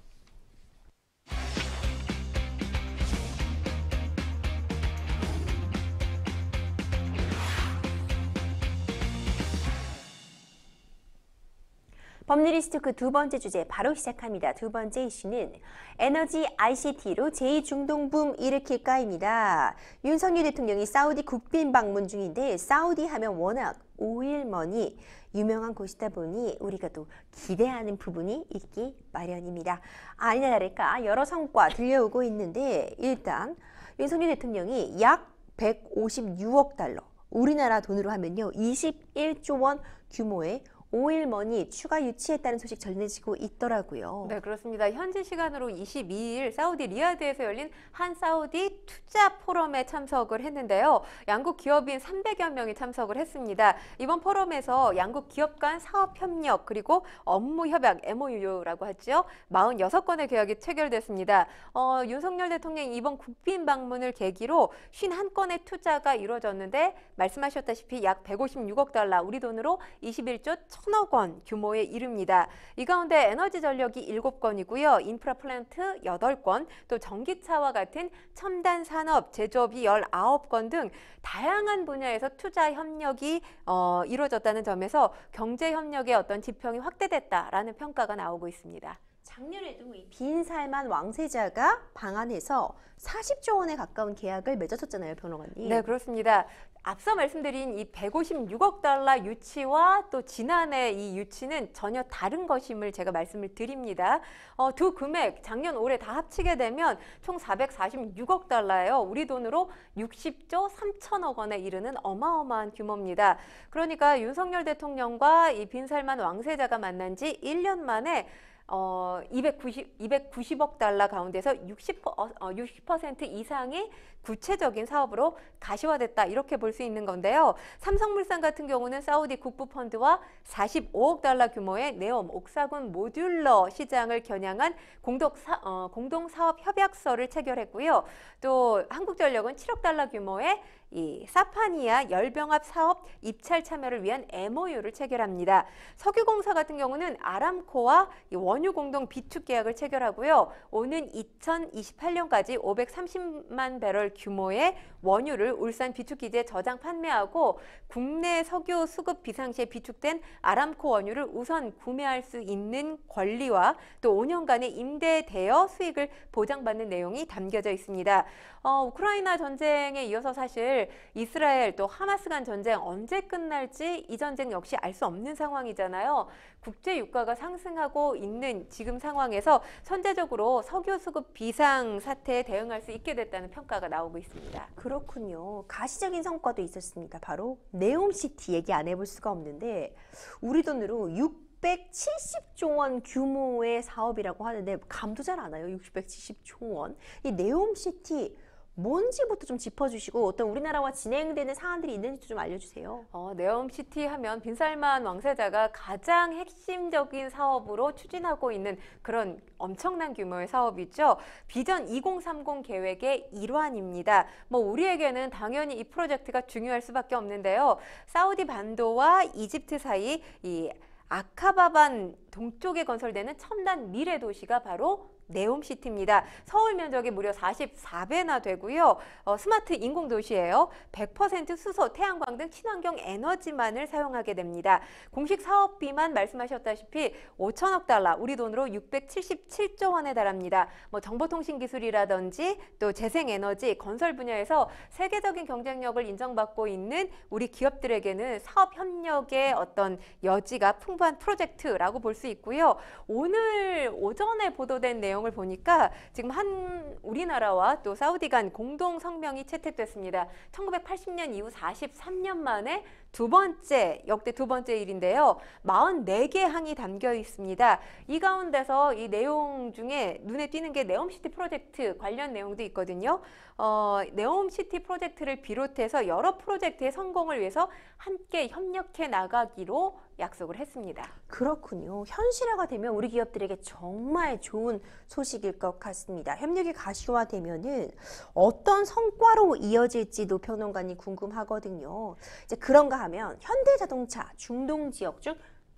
법률리스트그두 번째 주제 바로 시작합니다. 두 번째 이슈는 에너지 ICT로 제2중동 붐 일으킬까입니다. 윤석열 대통령이 사우디 국빈 방문 중인데 사우디 하면 워낙 오일머니 유명한 곳이다 보니 우리가 또 기대하는 부분이 있기 마련입니다. 아니나 다를까 여러 성과 들려오고 있는데 일단 윤석열 대통령이 약 156억 달러 우리나라 돈으로 하면요 21조 원 규모의 오일머니 추가 유치했다는 소식 전해지고 있더라고요. 네, 그렇습니다. 현지 시간으로 22일 사우디 리아드에서 열린 한 사우디 투자 포럼에 참석을 했는데요. 양국 기업인 300여 명이 참석을 했습니다. 이번 포럼에서 양국 기업 간 사업 협력 그리고 업무 협약 MOU라고 하죠. 46건의 계약이 체결됐습니다. 어, 윤석열 대통령이 이번 국빈 방문을 계기로 51건의 투자가 이루어졌는데 말씀하셨다시피 약 156억 달러 우리 돈으로 21조 천억 원 규모에 이릅니다. 이 가운데 에너지 전력이 7건이고요. 인프라 플랜트 8건, 또 전기차와 같은 첨단 산업, 제조업이 19건 등 다양한 분야에서 투자 협력이 어, 이루어졌다는 점에서 경제 협력의 어떤 지평이 확대됐다라는 평가가 나오고 있습니다. 작년에도 빈 살만 왕세자가 방한해서 40조 원에 가까운 계약을 맺었었잖아요, 변호관님. 네, 그렇습니다. 앞서 말씀드린 이 156억 달러 유치와 또 지난해 이 유치는 전혀 다른 것임을 제가 말씀을 드립니다. 어, 두 금액 작년 올해 다 합치게 되면 총 446억 달러예요. 우리 돈으로 60조 3천억 원에 이르는 어마어마한 규모입니다. 그러니까 윤석열 대통령과 이 빈살만 왕세자가 만난 지 1년 만에 어, 290, 290억 달러 가운데서 60%, 어, 60% 이상이 구체적인 사업으로 가시화됐다 이렇게 볼 수 있는 건데요. 삼성물산 같은 경우는 사우디 국부펀드와 45억 달러 규모의 네옴 옥사군 모듈러 시장을 겨냥한 공동사, 어, 공동사업 협약서를 체결했고요. 또 한국전력은 7억 달러 규모의 이 사파니아 열병합 사업 입찰 참여를 위한 MOU를 체결합니다. 석유공사 같은 경우는 아람코와 원유 공동 비축 계약을 체결하고요. 오는 2028년까지 530만 배럴 규모의 원유를 울산 비축 기지에 저장 판매하고 국내 석유 수급 비상시에 비축된 아람코 원유를 우선 구매할 수 있는 권리와 또 5년간의 임대 대여 수익을 보장받는 내용이 담겨져 있습니다. 어, 우크라이나 전쟁에 이어서 사실 이스라엘 또 하마스 간 전쟁 언제 끝날지 이 전쟁 역시 알 수 없는 상황이잖아요. 국제 유가가 상승하고 있는 지금 상황에서 선제적으로 석유 수급 비상 사태에 대응할 수 있게 됐다는 평가가 나오고 있습니다. 그렇군요. 가시적인 성과도 있었습니다. 바로 네옴시티 얘기 안 해볼 수가 없는데 우리 돈으로 670조 원 규모의 사업이라고 하는데 감도 잘 안 와요. 670조 원. 이 네옴시티 뭔지부터 좀 짚어주시고 어떤 우리나라와 진행되는 사안들이 있는지 좀 알려주세요. 어, 네옴시티 하면 빈살만 왕세자가 가장 핵심적인 사업으로 추진하고 있는 그런 엄청난 규모의 사업이죠. 비전 2030 계획의 일환입니다. 뭐 우리에게는 당연히 이 프로젝트가 중요할 수밖에 없는데요. 사우디 반도와 이집트 사이 이 아카바반 동쪽에 건설되는 첨단 미래 도시가 바로 네옴시티입니다. 서울 면적이 무려 44배나 되고요. 어, 스마트 인공도시예요. 100% 수소, 태양광 등 친환경 에너지만을 사용하게 됩니다. 공식 사업비만 말씀하셨다시피 5천억 달러, 우리 돈으로 677조 원에 달합니다. 뭐 정보통신 기술이라든지 또 재생에너지, 건설 분야에서 세계적인 경쟁력을 인정받고 있는 우리 기업들에게는 사업 협력의 어떤 여지가 풍부한 프로젝트라고 볼수 수 있고요. 오늘 오전에 보도된 내용을 보니까 지금 한 우리나라와 또 사우디 간 공동 성명이 채택됐습니다. 1980년 이후 43년 만에 두 번째, 역대 두 번째 일인데요. 44개 항이 담겨 있습니다. 이 가운데서 이 내용 중에 눈에 띄는 게 네옴시티 프로젝트 관련 내용도 있거든요. 어, 네옴시티 프로젝트를 비롯해서 여러 프로젝트의 성공을 위해서 함께 협력해 나가기로 약속을 했습니다. 그렇군요. 현실화가 되면 우리 기업들에게 정말 좋은 소식일 것 같습니다. 협력이 가시화되면은 어떤 성과로 이어질지도 평론가님 궁금하거든요. 이제 그런가 하면 현대자동차 중동 지역 중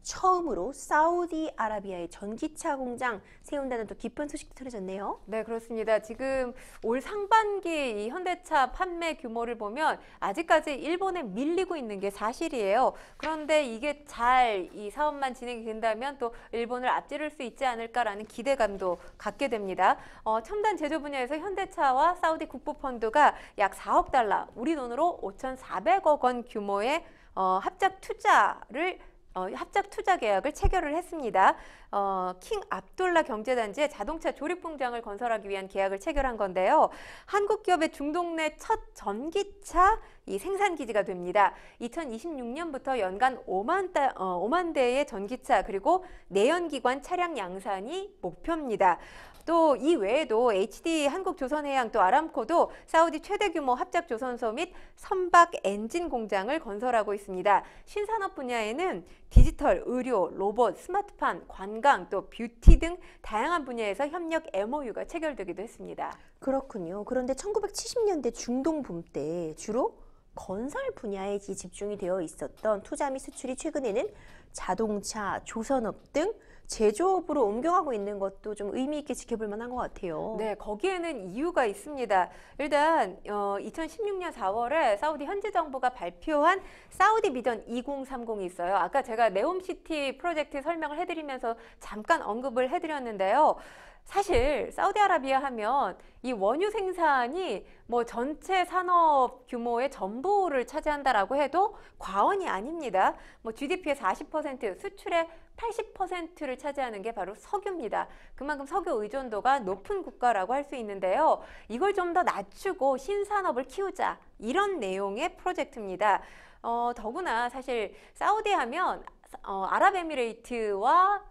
처음으로 사우디아라비아의 전기차 공장 세운다는 또 깊은 소식도 전어졌네요 네, 그렇습니다. 지금 올 상반기 현대차 판매 규모를 보면 아직까지 일본에 밀리고 있는 게 사실이에요. 그런데 이게 잘 이 사업만 진행이 된다면 또 일본을 앞지를 수 있지 않을까라는 기대감도 갖게 됩니다. 어, 첨단 제조 분야에서 현대차와 사우디 국부펀드가 약 4억 달러, 우리 돈으로 5,400억 원 규모의 어, 합작 투자를 어, 합작 투자 계약을 체결을 했습니다. 어, 킹 압돌라 경제단지에 자동차 조립 공장을 건설하기 위한 계약을 체결한 건데요. 한국 기업의 중동 내 첫 전기차 이 생산 기지가 됩니다. 2026년부터 연간 5만, 다, 어, 5만 대의 전기차 그리고 내연기관 차량 양산이 목표입니다. 또이 외에도 HD 한국조선해양 또 아람코도 사우디 최대 규모 합작 조선소 및 선박 엔진 공장을 건설하고 있습니다. 신산업 분야에는 디지털, 의료, 로봇, 스마트팜, 관광, 또 뷰티 등 다양한 분야에서 협력 MOU가 체결되기도 했습니다. 그렇군요. 그런데 1970년대 중동 붐때 주로 건설 분야에 집중이 되어 있었던 투자 및 수출이 최근에는 자동차, 조선업 등 제조업으로 옮겨가고 있는 것도 좀 의미 있게 지켜볼 만한 것 같아요. 네, 거기에는 이유가 있습니다. 일단 어, 2016년 4월에 사우디 현지 정부가 발표한 사우디 비전 2030이 있어요. 아까 제가 네옴시티 프로젝트 설명을 해드리면서 잠깐 언급을 해드렸는데요. 사실 사우디아라비아 하면 이 원유 생산이 뭐 전체 산업 규모의 전부를 차지한다라고 해도 과언이 아닙니다. 뭐 GDP의 40%, 수출의 80%를 차지하는 게 바로 석유입니다. 그만큼 석유 의존도가 높은 국가라고 할 수 있는데요. 이걸 좀 더 낮추고 신산업을 키우자 이런 내용의 프로젝트입니다. 어, 더구나 사실 사우디 하면 어, 아랍에미레이트와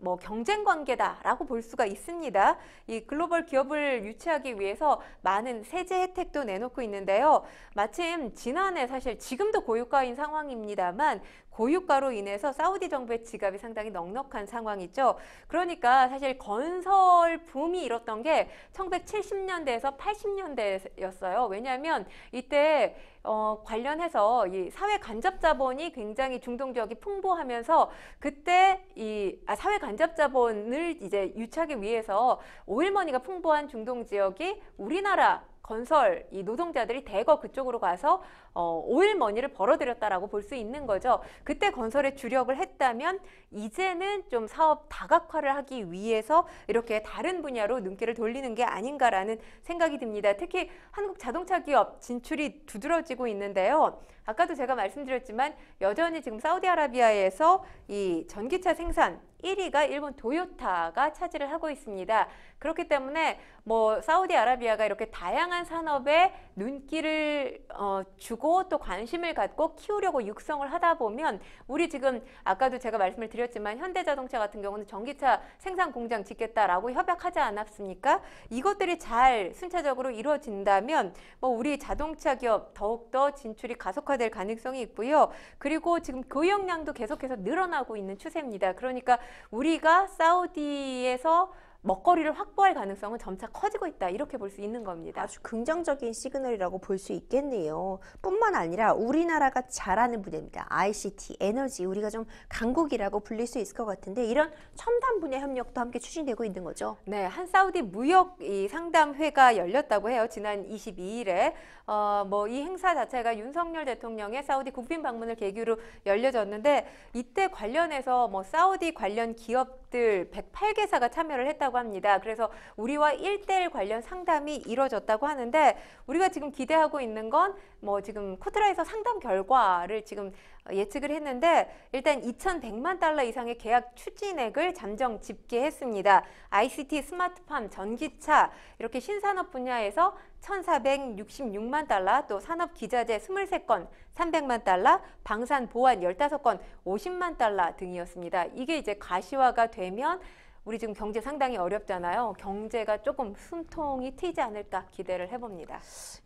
뭐 경쟁 관계다라고 볼 수가 있습니다. 이 글로벌 기업을 유치하기 위해서 많은 세제 혜택도 내놓고 있는데요. 마침 지난해 사실 지금도 고유가인 상황입니다만 고유가로 인해서 사우디 정부의 지갑이 상당히 넉넉한 상황이죠. 그러니까 사실 건설 붐이 일었던 게 1970년대에서 80년대였어요. 왜냐하면 이때 어, 관련해서 이 사회 간접 자본이 굉장히 중동 지역이 풍부하면서 그때 이 아, 사회 간접 자본을 이제 유치하기 위해서 오일머니가 풍부한 중동 지역이 우리나라 건설 이 노동자들이 대거 그쪽으로 가서 어, 오일머니를 벌어들였다라고 볼 수 있는 거죠. 그때 건설에 주력을 했다면 이제는 좀 사업 다각화를 하기 위해서 이렇게 다른 분야로 눈길을 돌리는 게 아닌가라는 생각이 듭니다. 특히 한국 자동차 기업 진출이 두드러지고 있는데요. 아까도 제가 말씀드렸지만 여전히 지금 사우디아라비아에서 이 전기차 생산 1위가 일본 도요타가 차지를 하고 있습니다. 그렇기 때문에 뭐 사우디아라비아가 이렇게 다양한 산업에 눈길을 어, 주고 또 관심을 갖고 키우려고 육성을 하다 보면 우리 지금 아까도 제가 말씀을 드렸지만 현대자동차 같은 경우는 전기차 생산 공장 짓겠다라고 협약하지 않았습니까? 이것들이 잘 순차적으로 이루어진다면 뭐 우리 자동차 기업 더욱더 진출이 가속화될 가능성이 있고요. 그리고 지금 교역량도 계속해서 늘어나고 있는 추세입니다. 그러니까 우리가 사우디에서 먹거리를 확보할 가능성은 점차 커지고 있다 이렇게 볼 수 있는 겁니다. 아주 긍정적인 시그널이라고 볼 수 있겠네요. 뿐만 아니라 우리나라가 잘하는 분야입니다. ICT, 에너지 우리가 좀 강국이라고 불릴 수 있을 것 같은데 이런 첨단 분야 협력도 함께 추진되고 있는 거죠. 네, 한 사우디 무역 이 상담회가 열렸다고 해요. 지난 22일에 어, 뭐 이 행사 자체가 윤석열 대통령의 사우디 국빈 방문을 계기로 열려졌는데 이때 관련해서 뭐 사우디 관련 기업들 108개사가 참여를 했다고 있다고 합니다. 그래서 우리와 일대일 관련 상담이 이뤄졌다고 하는데 우리가 지금 기대하고 있는 건 뭐 지금 코트라에서 상담 결과를 지금 예측을 했는데 일단 2,100만 달러 이상의 계약 추진액을 잠정 집계했습니다. ICT, 스마트팜, 전기차 이렇게 신산업 분야에서 1,466만 달러, 또 산업 기자재 23건 300만 달러, 방산 보안 15건 50만 달러 등이었습니다. 이게 이제 가시화가 되면 우리 지금 경제 상당히 어렵잖아요. 경제가 조금 숨통이 트이지 않을까 기대를 해봅니다.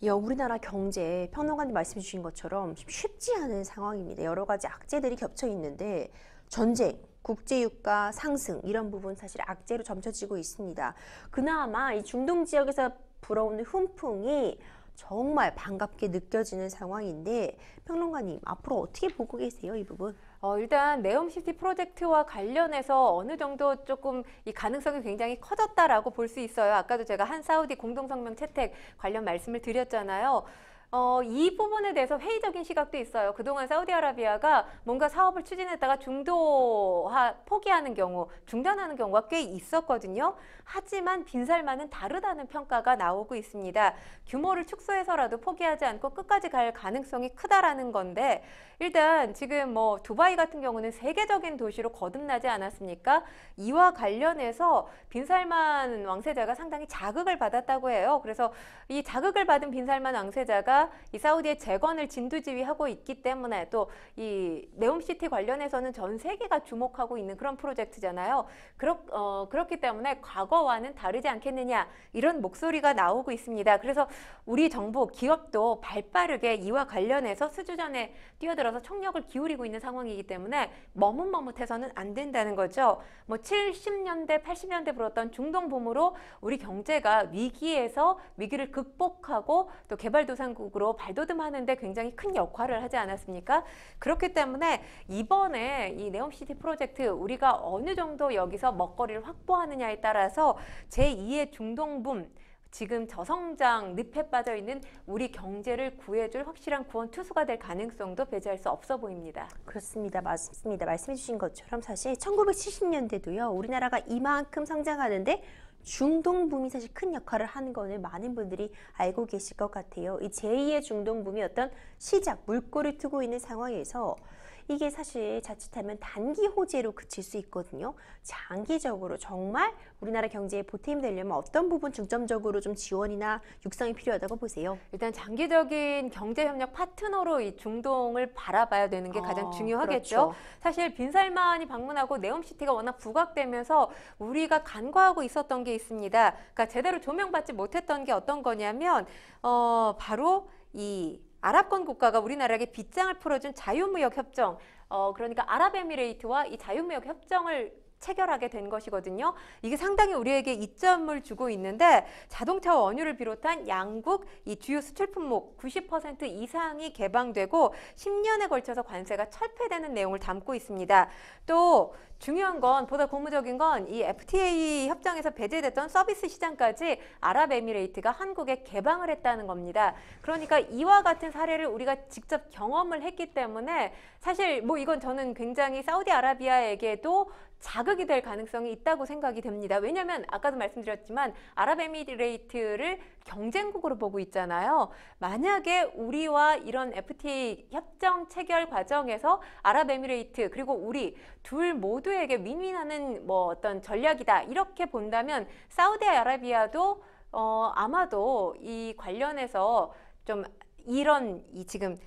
예, 우리나라 경제 평론가님 말씀 주신 것처럼 쉽지 않은 상황입니다. 여러 가지 악재들이 겹쳐 있는데 전쟁, 국제유가 상승 이런 부분 사실 악재로 점쳐지고 있습니다. 그나마 이 중동 지역에서 불어오는 훈풍이 정말 반갑게 느껴지는 상황인데 평론가님 앞으로 어떻게 보고 계세요 이 부분? 어, 일단 네옴시티 프로젝트와 관련해서 어느 정도 조금 이 가능성이 굉장히 커졌다라고 볼 수 있어요. 아까도 제가 한 사우디 공동성명 채택 관련 말씀을 드렸잖아요. 어, 이 부분에 대해서 회의적인 시각도 있어요. 그동안 사우디아라비아가 뭔가 사업을 추진했다가 중도화 포기하는 경우, 중단하는 경우가 꽤 있었거든요. 하지만 빈살만은 다르다는 평가가 나오고 있습니다. 규모를 축소해서라도 포기하지 않고 끝까지 갈 가능성이 크다라는 건데 일단 지금 뭐 두바이 같은 경우는 세계적인 도시로 거듭나지 않았습니까? 이와 관련해서 빈살만 왕세자가 상당히 자극을 받았다고 해요. 그래서 이 자극을 받은 빈살만 왕세자가 이 사우디의 재건을 진두지휘하고 있기 때문에 또 이 네옴시티 관련해서는 전 세계가 주목하고 있는 그런 프로젝트잖아요. 그렇, 어, 그렇기 때문에 과거와는 다르지 않겠느냐 이런 목소리가 나오고 있습니다. 그래서 우리 정부, 기업도 발빠르게 이와 관련해서 수주전에 뛰어들어서 총력을 기울이고 있는 상황이기 때문에 머뭇머뭇해서는 안 된다는 거죠. 뭐 70년대, 80년대 불었던 중동 붐으로 우리 경제가 위기에서 위기를 극복하고 또 개발도상국 쪽으로 발돋움하는데 굉장히 큰 역할을 하지 않았습니까? 그렇기 때문에 이번에 이 네옴시티 프로젝트 우리가 어느 정도 여기서 먹거리를 확보하느냐에 따라서 제2의 중동붐 지금 저성장 늪에 빠져 있는 우리 경제를 구해줄 확실한 구원 투수가 될 가능성도 배제할 수 없어 보입니다. 그렇습니다. 맞습니다. 말씀해 주신 것처럼 사실 1970년대도요. 우리나라가 이만큼 성장하는데 중동붐이 사실 큰 역할을 하는 거는 많은 분들이 알고 계실 것 같아요. 이 제2의 중동붐이 어떤 시작, 물꼬를 트고 있는 상황에서 이게 사실 자칫하면 단기 호재로 그칠 수 있거든요. 장기적으로 정말 우리나라 경제에 보탬이 되려면 어떤 부분 중점적으로 좀 지원이나 육성이 필요하다고 보세요? 일단 장기적인 경제협력 파트너로 이 중동을 바라봐야 되는 게 가장 아, 중요하겠죠. 그렇죠. 사실 빈살만이 방문하고 네옴시티가 워낙 부각되면서 우리가 간과하고 있었던 게 있습니다. 그러니까 제대로 조명받지 못했던 게 어떤 거냐면 어 바로 이 아랍권 국가가 우리나라에게 빗장을 풀어준 자유무역 협정, 어, 그러니까 아랍에미레이트와 이 자유무역 협정을 체결하게 된 것이거든요. 이게 상당히 우리에게 이점을 주고 있는데 자동차 원유를 비롯한 양국 이 주요 수출 품목 90% 이상이 개방되고 10년에 걸쳐서 관세가 철폐되는 내용을 담고 있습니다. 또 중요한 건 보다 고무적인 건 이 FTA 협정에서 배제됐던 서비스 시장까지 아랍에미레이트가 한국에 개방을 했다는 겁니다. 그러니까 이와 같은 사례를 우리가 직접 경험을 했기 때문에 사실 뭐 이건 저는 굉장히 사우디아라비아에게도 자극이 될 가능성이 있다고 생각이 됩니다. 왜냐하면 아까도 말씀드렸지만 아랍에미레트를 경쟁국으로 보고 있잖아요. 만약에 우리와 이런 FTA 협정 체결 과정에서 아랍에미레트 그리고 우리 둘 모두에게 윈윈하는 뭐 어떤 전략이다 이렇게 본다면 사우디아라비아도 어, 아마도 이 관련해서 좀 이런 이 지금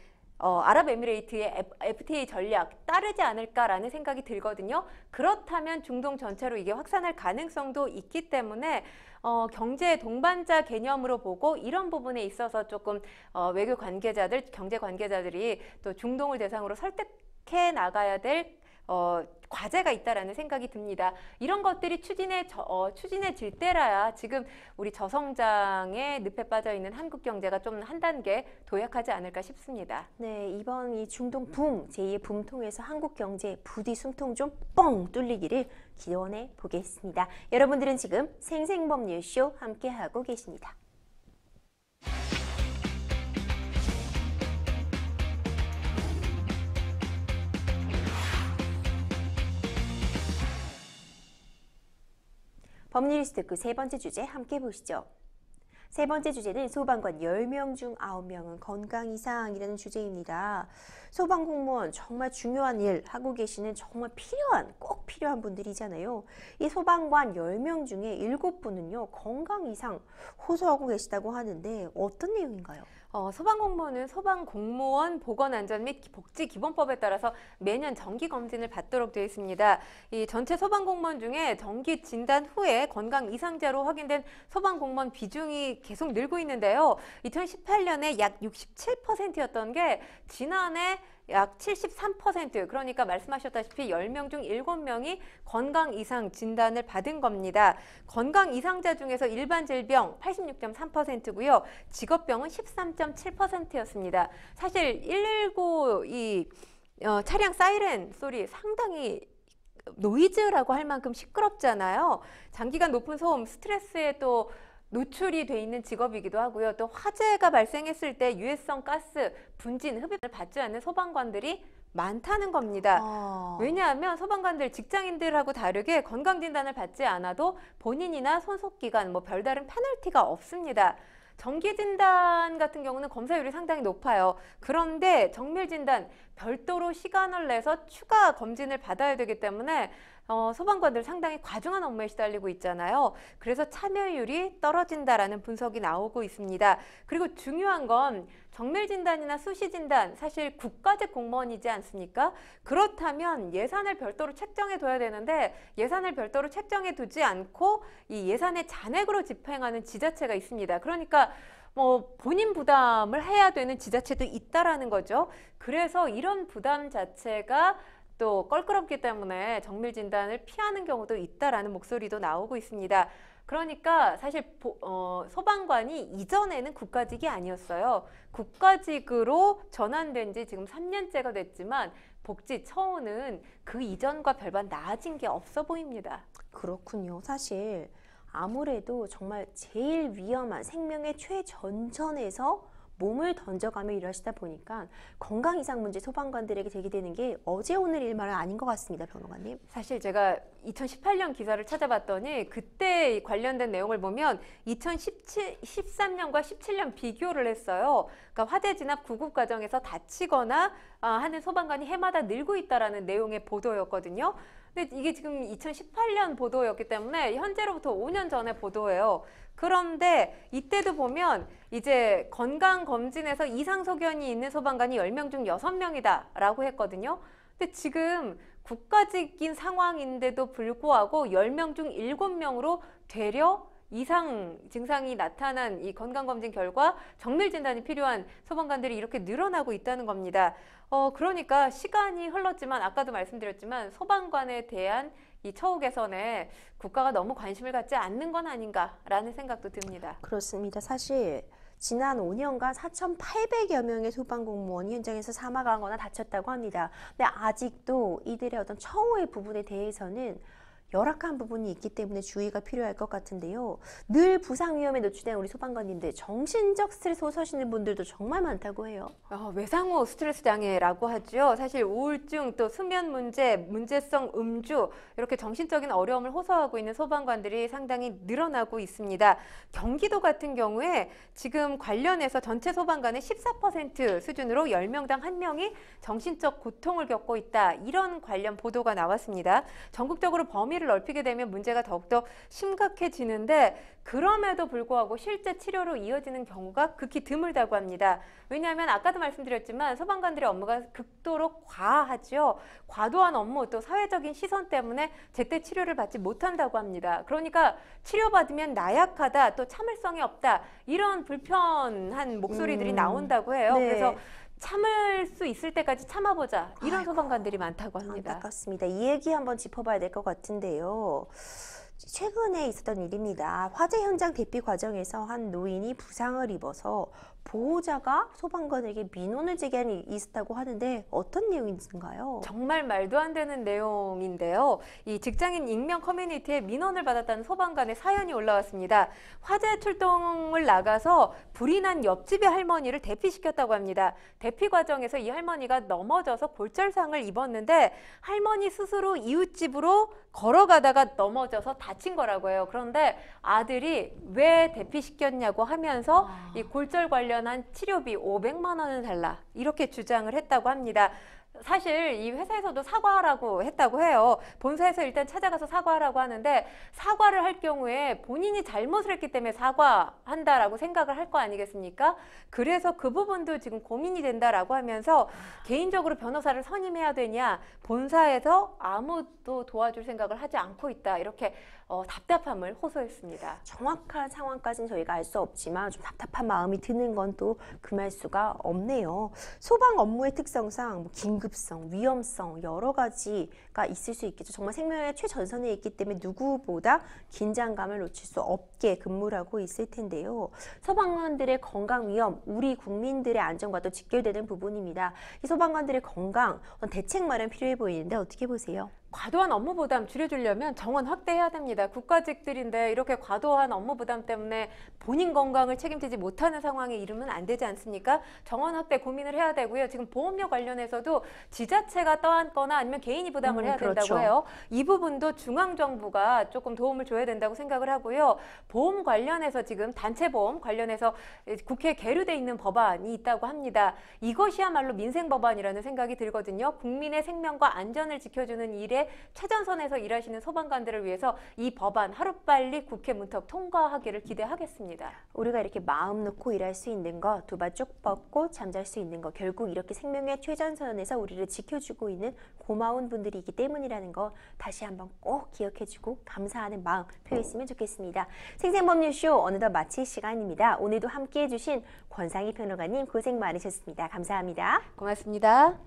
어, 아랍에미레이트의 FTA 전략 따르지 않을까라는 생각이 들거든요. 그렇다면 중동 전체로 이게 확산할 가능성도 있기 때문에 어, 경제 동반자 개념으로 보고 이런 부분에 있어서 조금 어, 외교 관계자들, 경제 관계자들이 또 중동을 대상으로 설득해 나가야 될 어, 과제가 있다라는 생각이 듭니다. 이런 것들이 추진해 어, 추진해질 때라야 지금 우리 저성장에 늪에 빠져 있는 한국 경제가 좀 한 단계 도약하지 않을까 싶습니다. 네, 이번 이 중동 붐 제2의 붐 통해서 한국 경제 부디 숨통 좀 뻥 뚫리기를 기원해 보겠습니다. 여러분들은 지금 생생법률쇼 함께하고 계십니다. 법률리스트그세 번째 주제 함께 보시죠. 세 번째 주제는 소방관 10명 중 9명은 건강 이상이라는 주제입니다. 소방 공무원 정말 중요한 일 하고 계시는 정말 필요한 꼭 필요한 분들이잖아요. 이 소방관 10명 중에 7분은요. 건강 이상 호소하고 계시다고 하는데 어떤 내용인가요? 어, 소방공무원은 소방공무원 보건안전 및 복지기본법에 따라서 매년 정기검진을 받도록 되어 있습니다. 이 전체 소방공무원 중에 정기 진단 후에 건강 이상자로 확인된 소방공무원 비중이 계속 늘고 있는데요. 2018년에 약 67%였던 게 지난해 약73% 그러니까 말씀하셨다시피 10명 중 7명이 건강 이상 진단을 받은 겁니다. 건강 이상자 중에서 일반 질병 86.3%고요. 직업병은 13.7%였습니다. 사실 119이 어, 차량 사이렌 소리 상당히 노이즈라고 할 만큼 시끄럽잖아요. 장기간 높은 소음, 스트레스에 또 노출이 돼 있는 직업이기도 하고요. 또 화재가 발생했을 때 유해성 가스 분진 흡입을 받지 않는 소방관들이 많다는 겁니다. 아... 왜냐하면 소방관들 직장인들하고 다르게 건강진단을 받지 않아도 본인이나 손속기관뭐 별다른 페널티가 없습니다. 정기진단 같은 경우는 검사율이 상당히 높아요. 그런데 정밀진단 별도로 시간을 내서 추가 검진을 받아야 되기 때문에 어, 소방관들 상당히 과중한 업무에 시달리고 있잖아요. 그래서 참여율이 떨어진다라는 분석이 나오고 있습니다. 그리고 중요한 건 정밀 진단이나 수시 진단 사실 국가직 공무원이지 않습니까? 그렇다면 예산을 별도로 책정해 둬야 되는데 예산을 별도로 책정해 두지 않고 이 예산의 잔액으로 집행하는 지자체가 있습니다. 그러니까 뭐 본인 부담을 해야 되는 지자체도 있다라는 거죠. 그래서 이런 부담 자체가 또 껄끄럽기 때문에 정밀 진단을 피하는 경우도 있다라는 목소리도 나오고 있습니다. 그러니까 사실 보, 어, 소방관이 이전에는 국가직이 아니었어요. 국가직으로 전환된 지 지금 3년째가 됐지만 복지 처우는 그 이전과 별반 나아진 게 없어 보입니다. 그렇군요. 사실 아무래도 정말 제일 위험한 생명의 최전선에서 몸을 던져가며 일하시다 보니까 건강 이상 문제 소방관들에게 제기되는 게 어제 오늘 일만은 아닌 것 같습니다, 변호관님. 사실 제가 2018년 기사를 찾아봤더니 그때 관련된 내용을 보면 2013년과 17년 비교를 했어요. 그러니까 화재 진압 구급 과정에서 다치거나 아, 하는 소방관이 해마다 늘고 있다라는 내용의 보도였거든요. 근데 이게 지금 2018년 보도였기 때문에 현재로부터 5년 전에 보도예요. 그런데 이때도 보면 이제 건강검진에서 이상소견이 있는 소방관이 10명 중 6명이다 라고 했거든요. 근데 지금 국가직인 상황인데도 불구하고 10명 중 7명으로 되려 이상 증상이 나타난 이 건강검진 결과 정밀 진단이 필요한 소방관들이 이렇게 늘어나고 있다는 겁니다. 어, 그러니까 시간이 흘렀지만 아까도 말씀드렸지만 소방관에 대한 이 처우 개선에 국가가 너무 관심을 갖지 않는 건 아닌가라는 생각도 듭니다. 그렇습니다. 사실 지난 5년간 4,800여 명의 소방공무원이 현장에서 사망하거나 다쳤다고 합니다. 근데 아직도 이들의 어떤 처우의 부분에 대해서는 열악한 부분이 있기 때문에 주의가 필요할 것 같은데요. 늘 부상 위험에 노출된 우리 소방관님들 정신적 스트레스 호소하시는 분들도 정말 많다고 해요. 어, 아, 외상 후 스트레스 장애라고 하죠. 사실 우울증 또 수면 문제, 문제성 음주 이렇게 정신적인 어려움을 호소하고 있는 소방관들이 상당히 늘어나고 있습니다. 경기도 같은 경우에 지금 관련해서 전체 소방관의 14% 수준으로 10명당 1명이 정신적 고통을 겪고 있다. 이런 관련 보도가 나왔습니다. 전국적으로 범위 범위를 넓히게 되면 문제가 더욱더 심각해지는데 그럼에도 불구하고 실제 치료로 이어지는 경우가 극히 드물다고 합니다. 왜냐하면 아까도 말씀드렸지만 소방관들의 업무가 극도로 과하죠. 과도한 업무 또 사회적인 시선 때문에 제때 치료를 받지 못한다고 합니다. 그러니까 치료받으면 나약하다 또 참을성이 없다 이런 불편한 목소리들이 음. 나온다고 해요. 네. 그래서 참을 수 있을 때까지 참아보자 이런 아이고, 소방관들이 많다고 합니다. 안타깝습니다. 이 얘기 한번 짚어봐야 될 것 같은데요. 최근에 있었던 일입니다. 화재 현장 대피 과정에서 한 노인이 부상을 입어서 보호자가 소방관에게 민원을 제기한 일이 있었다고 하는데 어떤 내용인가요? 정말 말도 안 되는 내용인데요. 이 직장인 익명 커뮤니티에 민원을 받았다는 소방관의 사연이 올라왔습니다. 화재 출동을 나가서 불이 난 옆집의 할머니를 대피시켰다고 합니다. 대피 과정에서 이 할머니가 넘어져서 골절상을 입었는데 할머니 스스로 이웃집으로 걸어가다가 넘어져서 다친 거라고 해요. 그런데 아들이 왜 대피시켰냐고 하면서 아. 이 골절 관련 관련한 치료비 500만 원을 달라 이렇게 주장을 했다고 합니다. 사실 이 회사에서도 사과하라고 했다고 해요. 본사에서 일단 찾아가서 사과하라고 하는데 사과를 할 경우에 본인이 잘못을 했기 때문에 사과한다라고 생각을 할 거 아니겠습니까? 그래서 그 부분도 지금 고민이 된다라고 하면서 개인적으로 변호사를 선임해야 되냐 본사에서 아무도 도와줄 생각을 하지 않고 있다 이렇게 어, 답답함을 호소했습니다. 정확한 상황까지는 저희가 알 수 없지만 좀 답답한 마음이 드는 건 또 금할 그 수가 없네요. 소방 업무의 특성상 뭐 긴급성, 위험성 여러 가지가 있을 수 있겠죠. 정말 생명의 최전선에 있기 때문에 누구보다 긴장감을 놓칠 수 없게 근무를 하고 있을 텐데요. 소방관들의 건강 위험, 우리 국민들의 안전과도 직결되는 부분입니다. 이 소방관들의 건강 대책 마련 필요해 보이는데 어떻게 보세요? 과도한 업무 부담 줄여주려면 정원 확대해야 됩니다. 국가직들인데 이렇게 과도한 업무 부담 때문에 본인 건강을 책임지지 못하는 상황에 이르면 안 되지 않습니까? 정원 확대 고민을 해야 되고요. 지금 보험료 관련해서도 지자체가 떠안거나 아니면 개인이 부담을 음, 해야 된다고 그렇죠. 해요. 이 부분도 중앙정부가 조금 도움을 줘야 된다고 생각을 하고요. 보험 관련해서 지금 단체보험 관련해서 국회에 계류돼 있는 법안이 있다고 합니다. 이것이야말로 민생법안이라는 생각이 들거든요. 국민의 생명과 안전을 지켜주는 일에 최전선에서 일하시는 소방관들을 위해서 이 법안 하루빨리 국회 문턱 통과하기를 기대하겠습니다. 우리가 이렇게 마음 놓고 일할 수 있는 거, 두 바 쭉 뻗고 잠잘 수 있는 거, 결국 이렇게 생명의 최전선에서 우리를 지켜주고 있는 고마운 분들이기 때문이라는 거 다시 한번 꼭 기억해주고 감사하는 마음 표했으면 좋겠습니다. 생생법률쇼 어느덧 마칠 시간입니다. 오늘도 함께해주신 권상희 변호가님 고생 많으셨습니다. 감사합니다. 고맙습니다.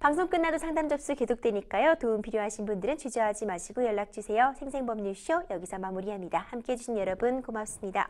방송 끝나도 상담 접수 계속되니까요. 도움 필요하신 분들은 주저하지 마시고 연락주세요. 생생법률쇼 여기서 마무리합니다. 함께해 주신 여러분 고맙습니다.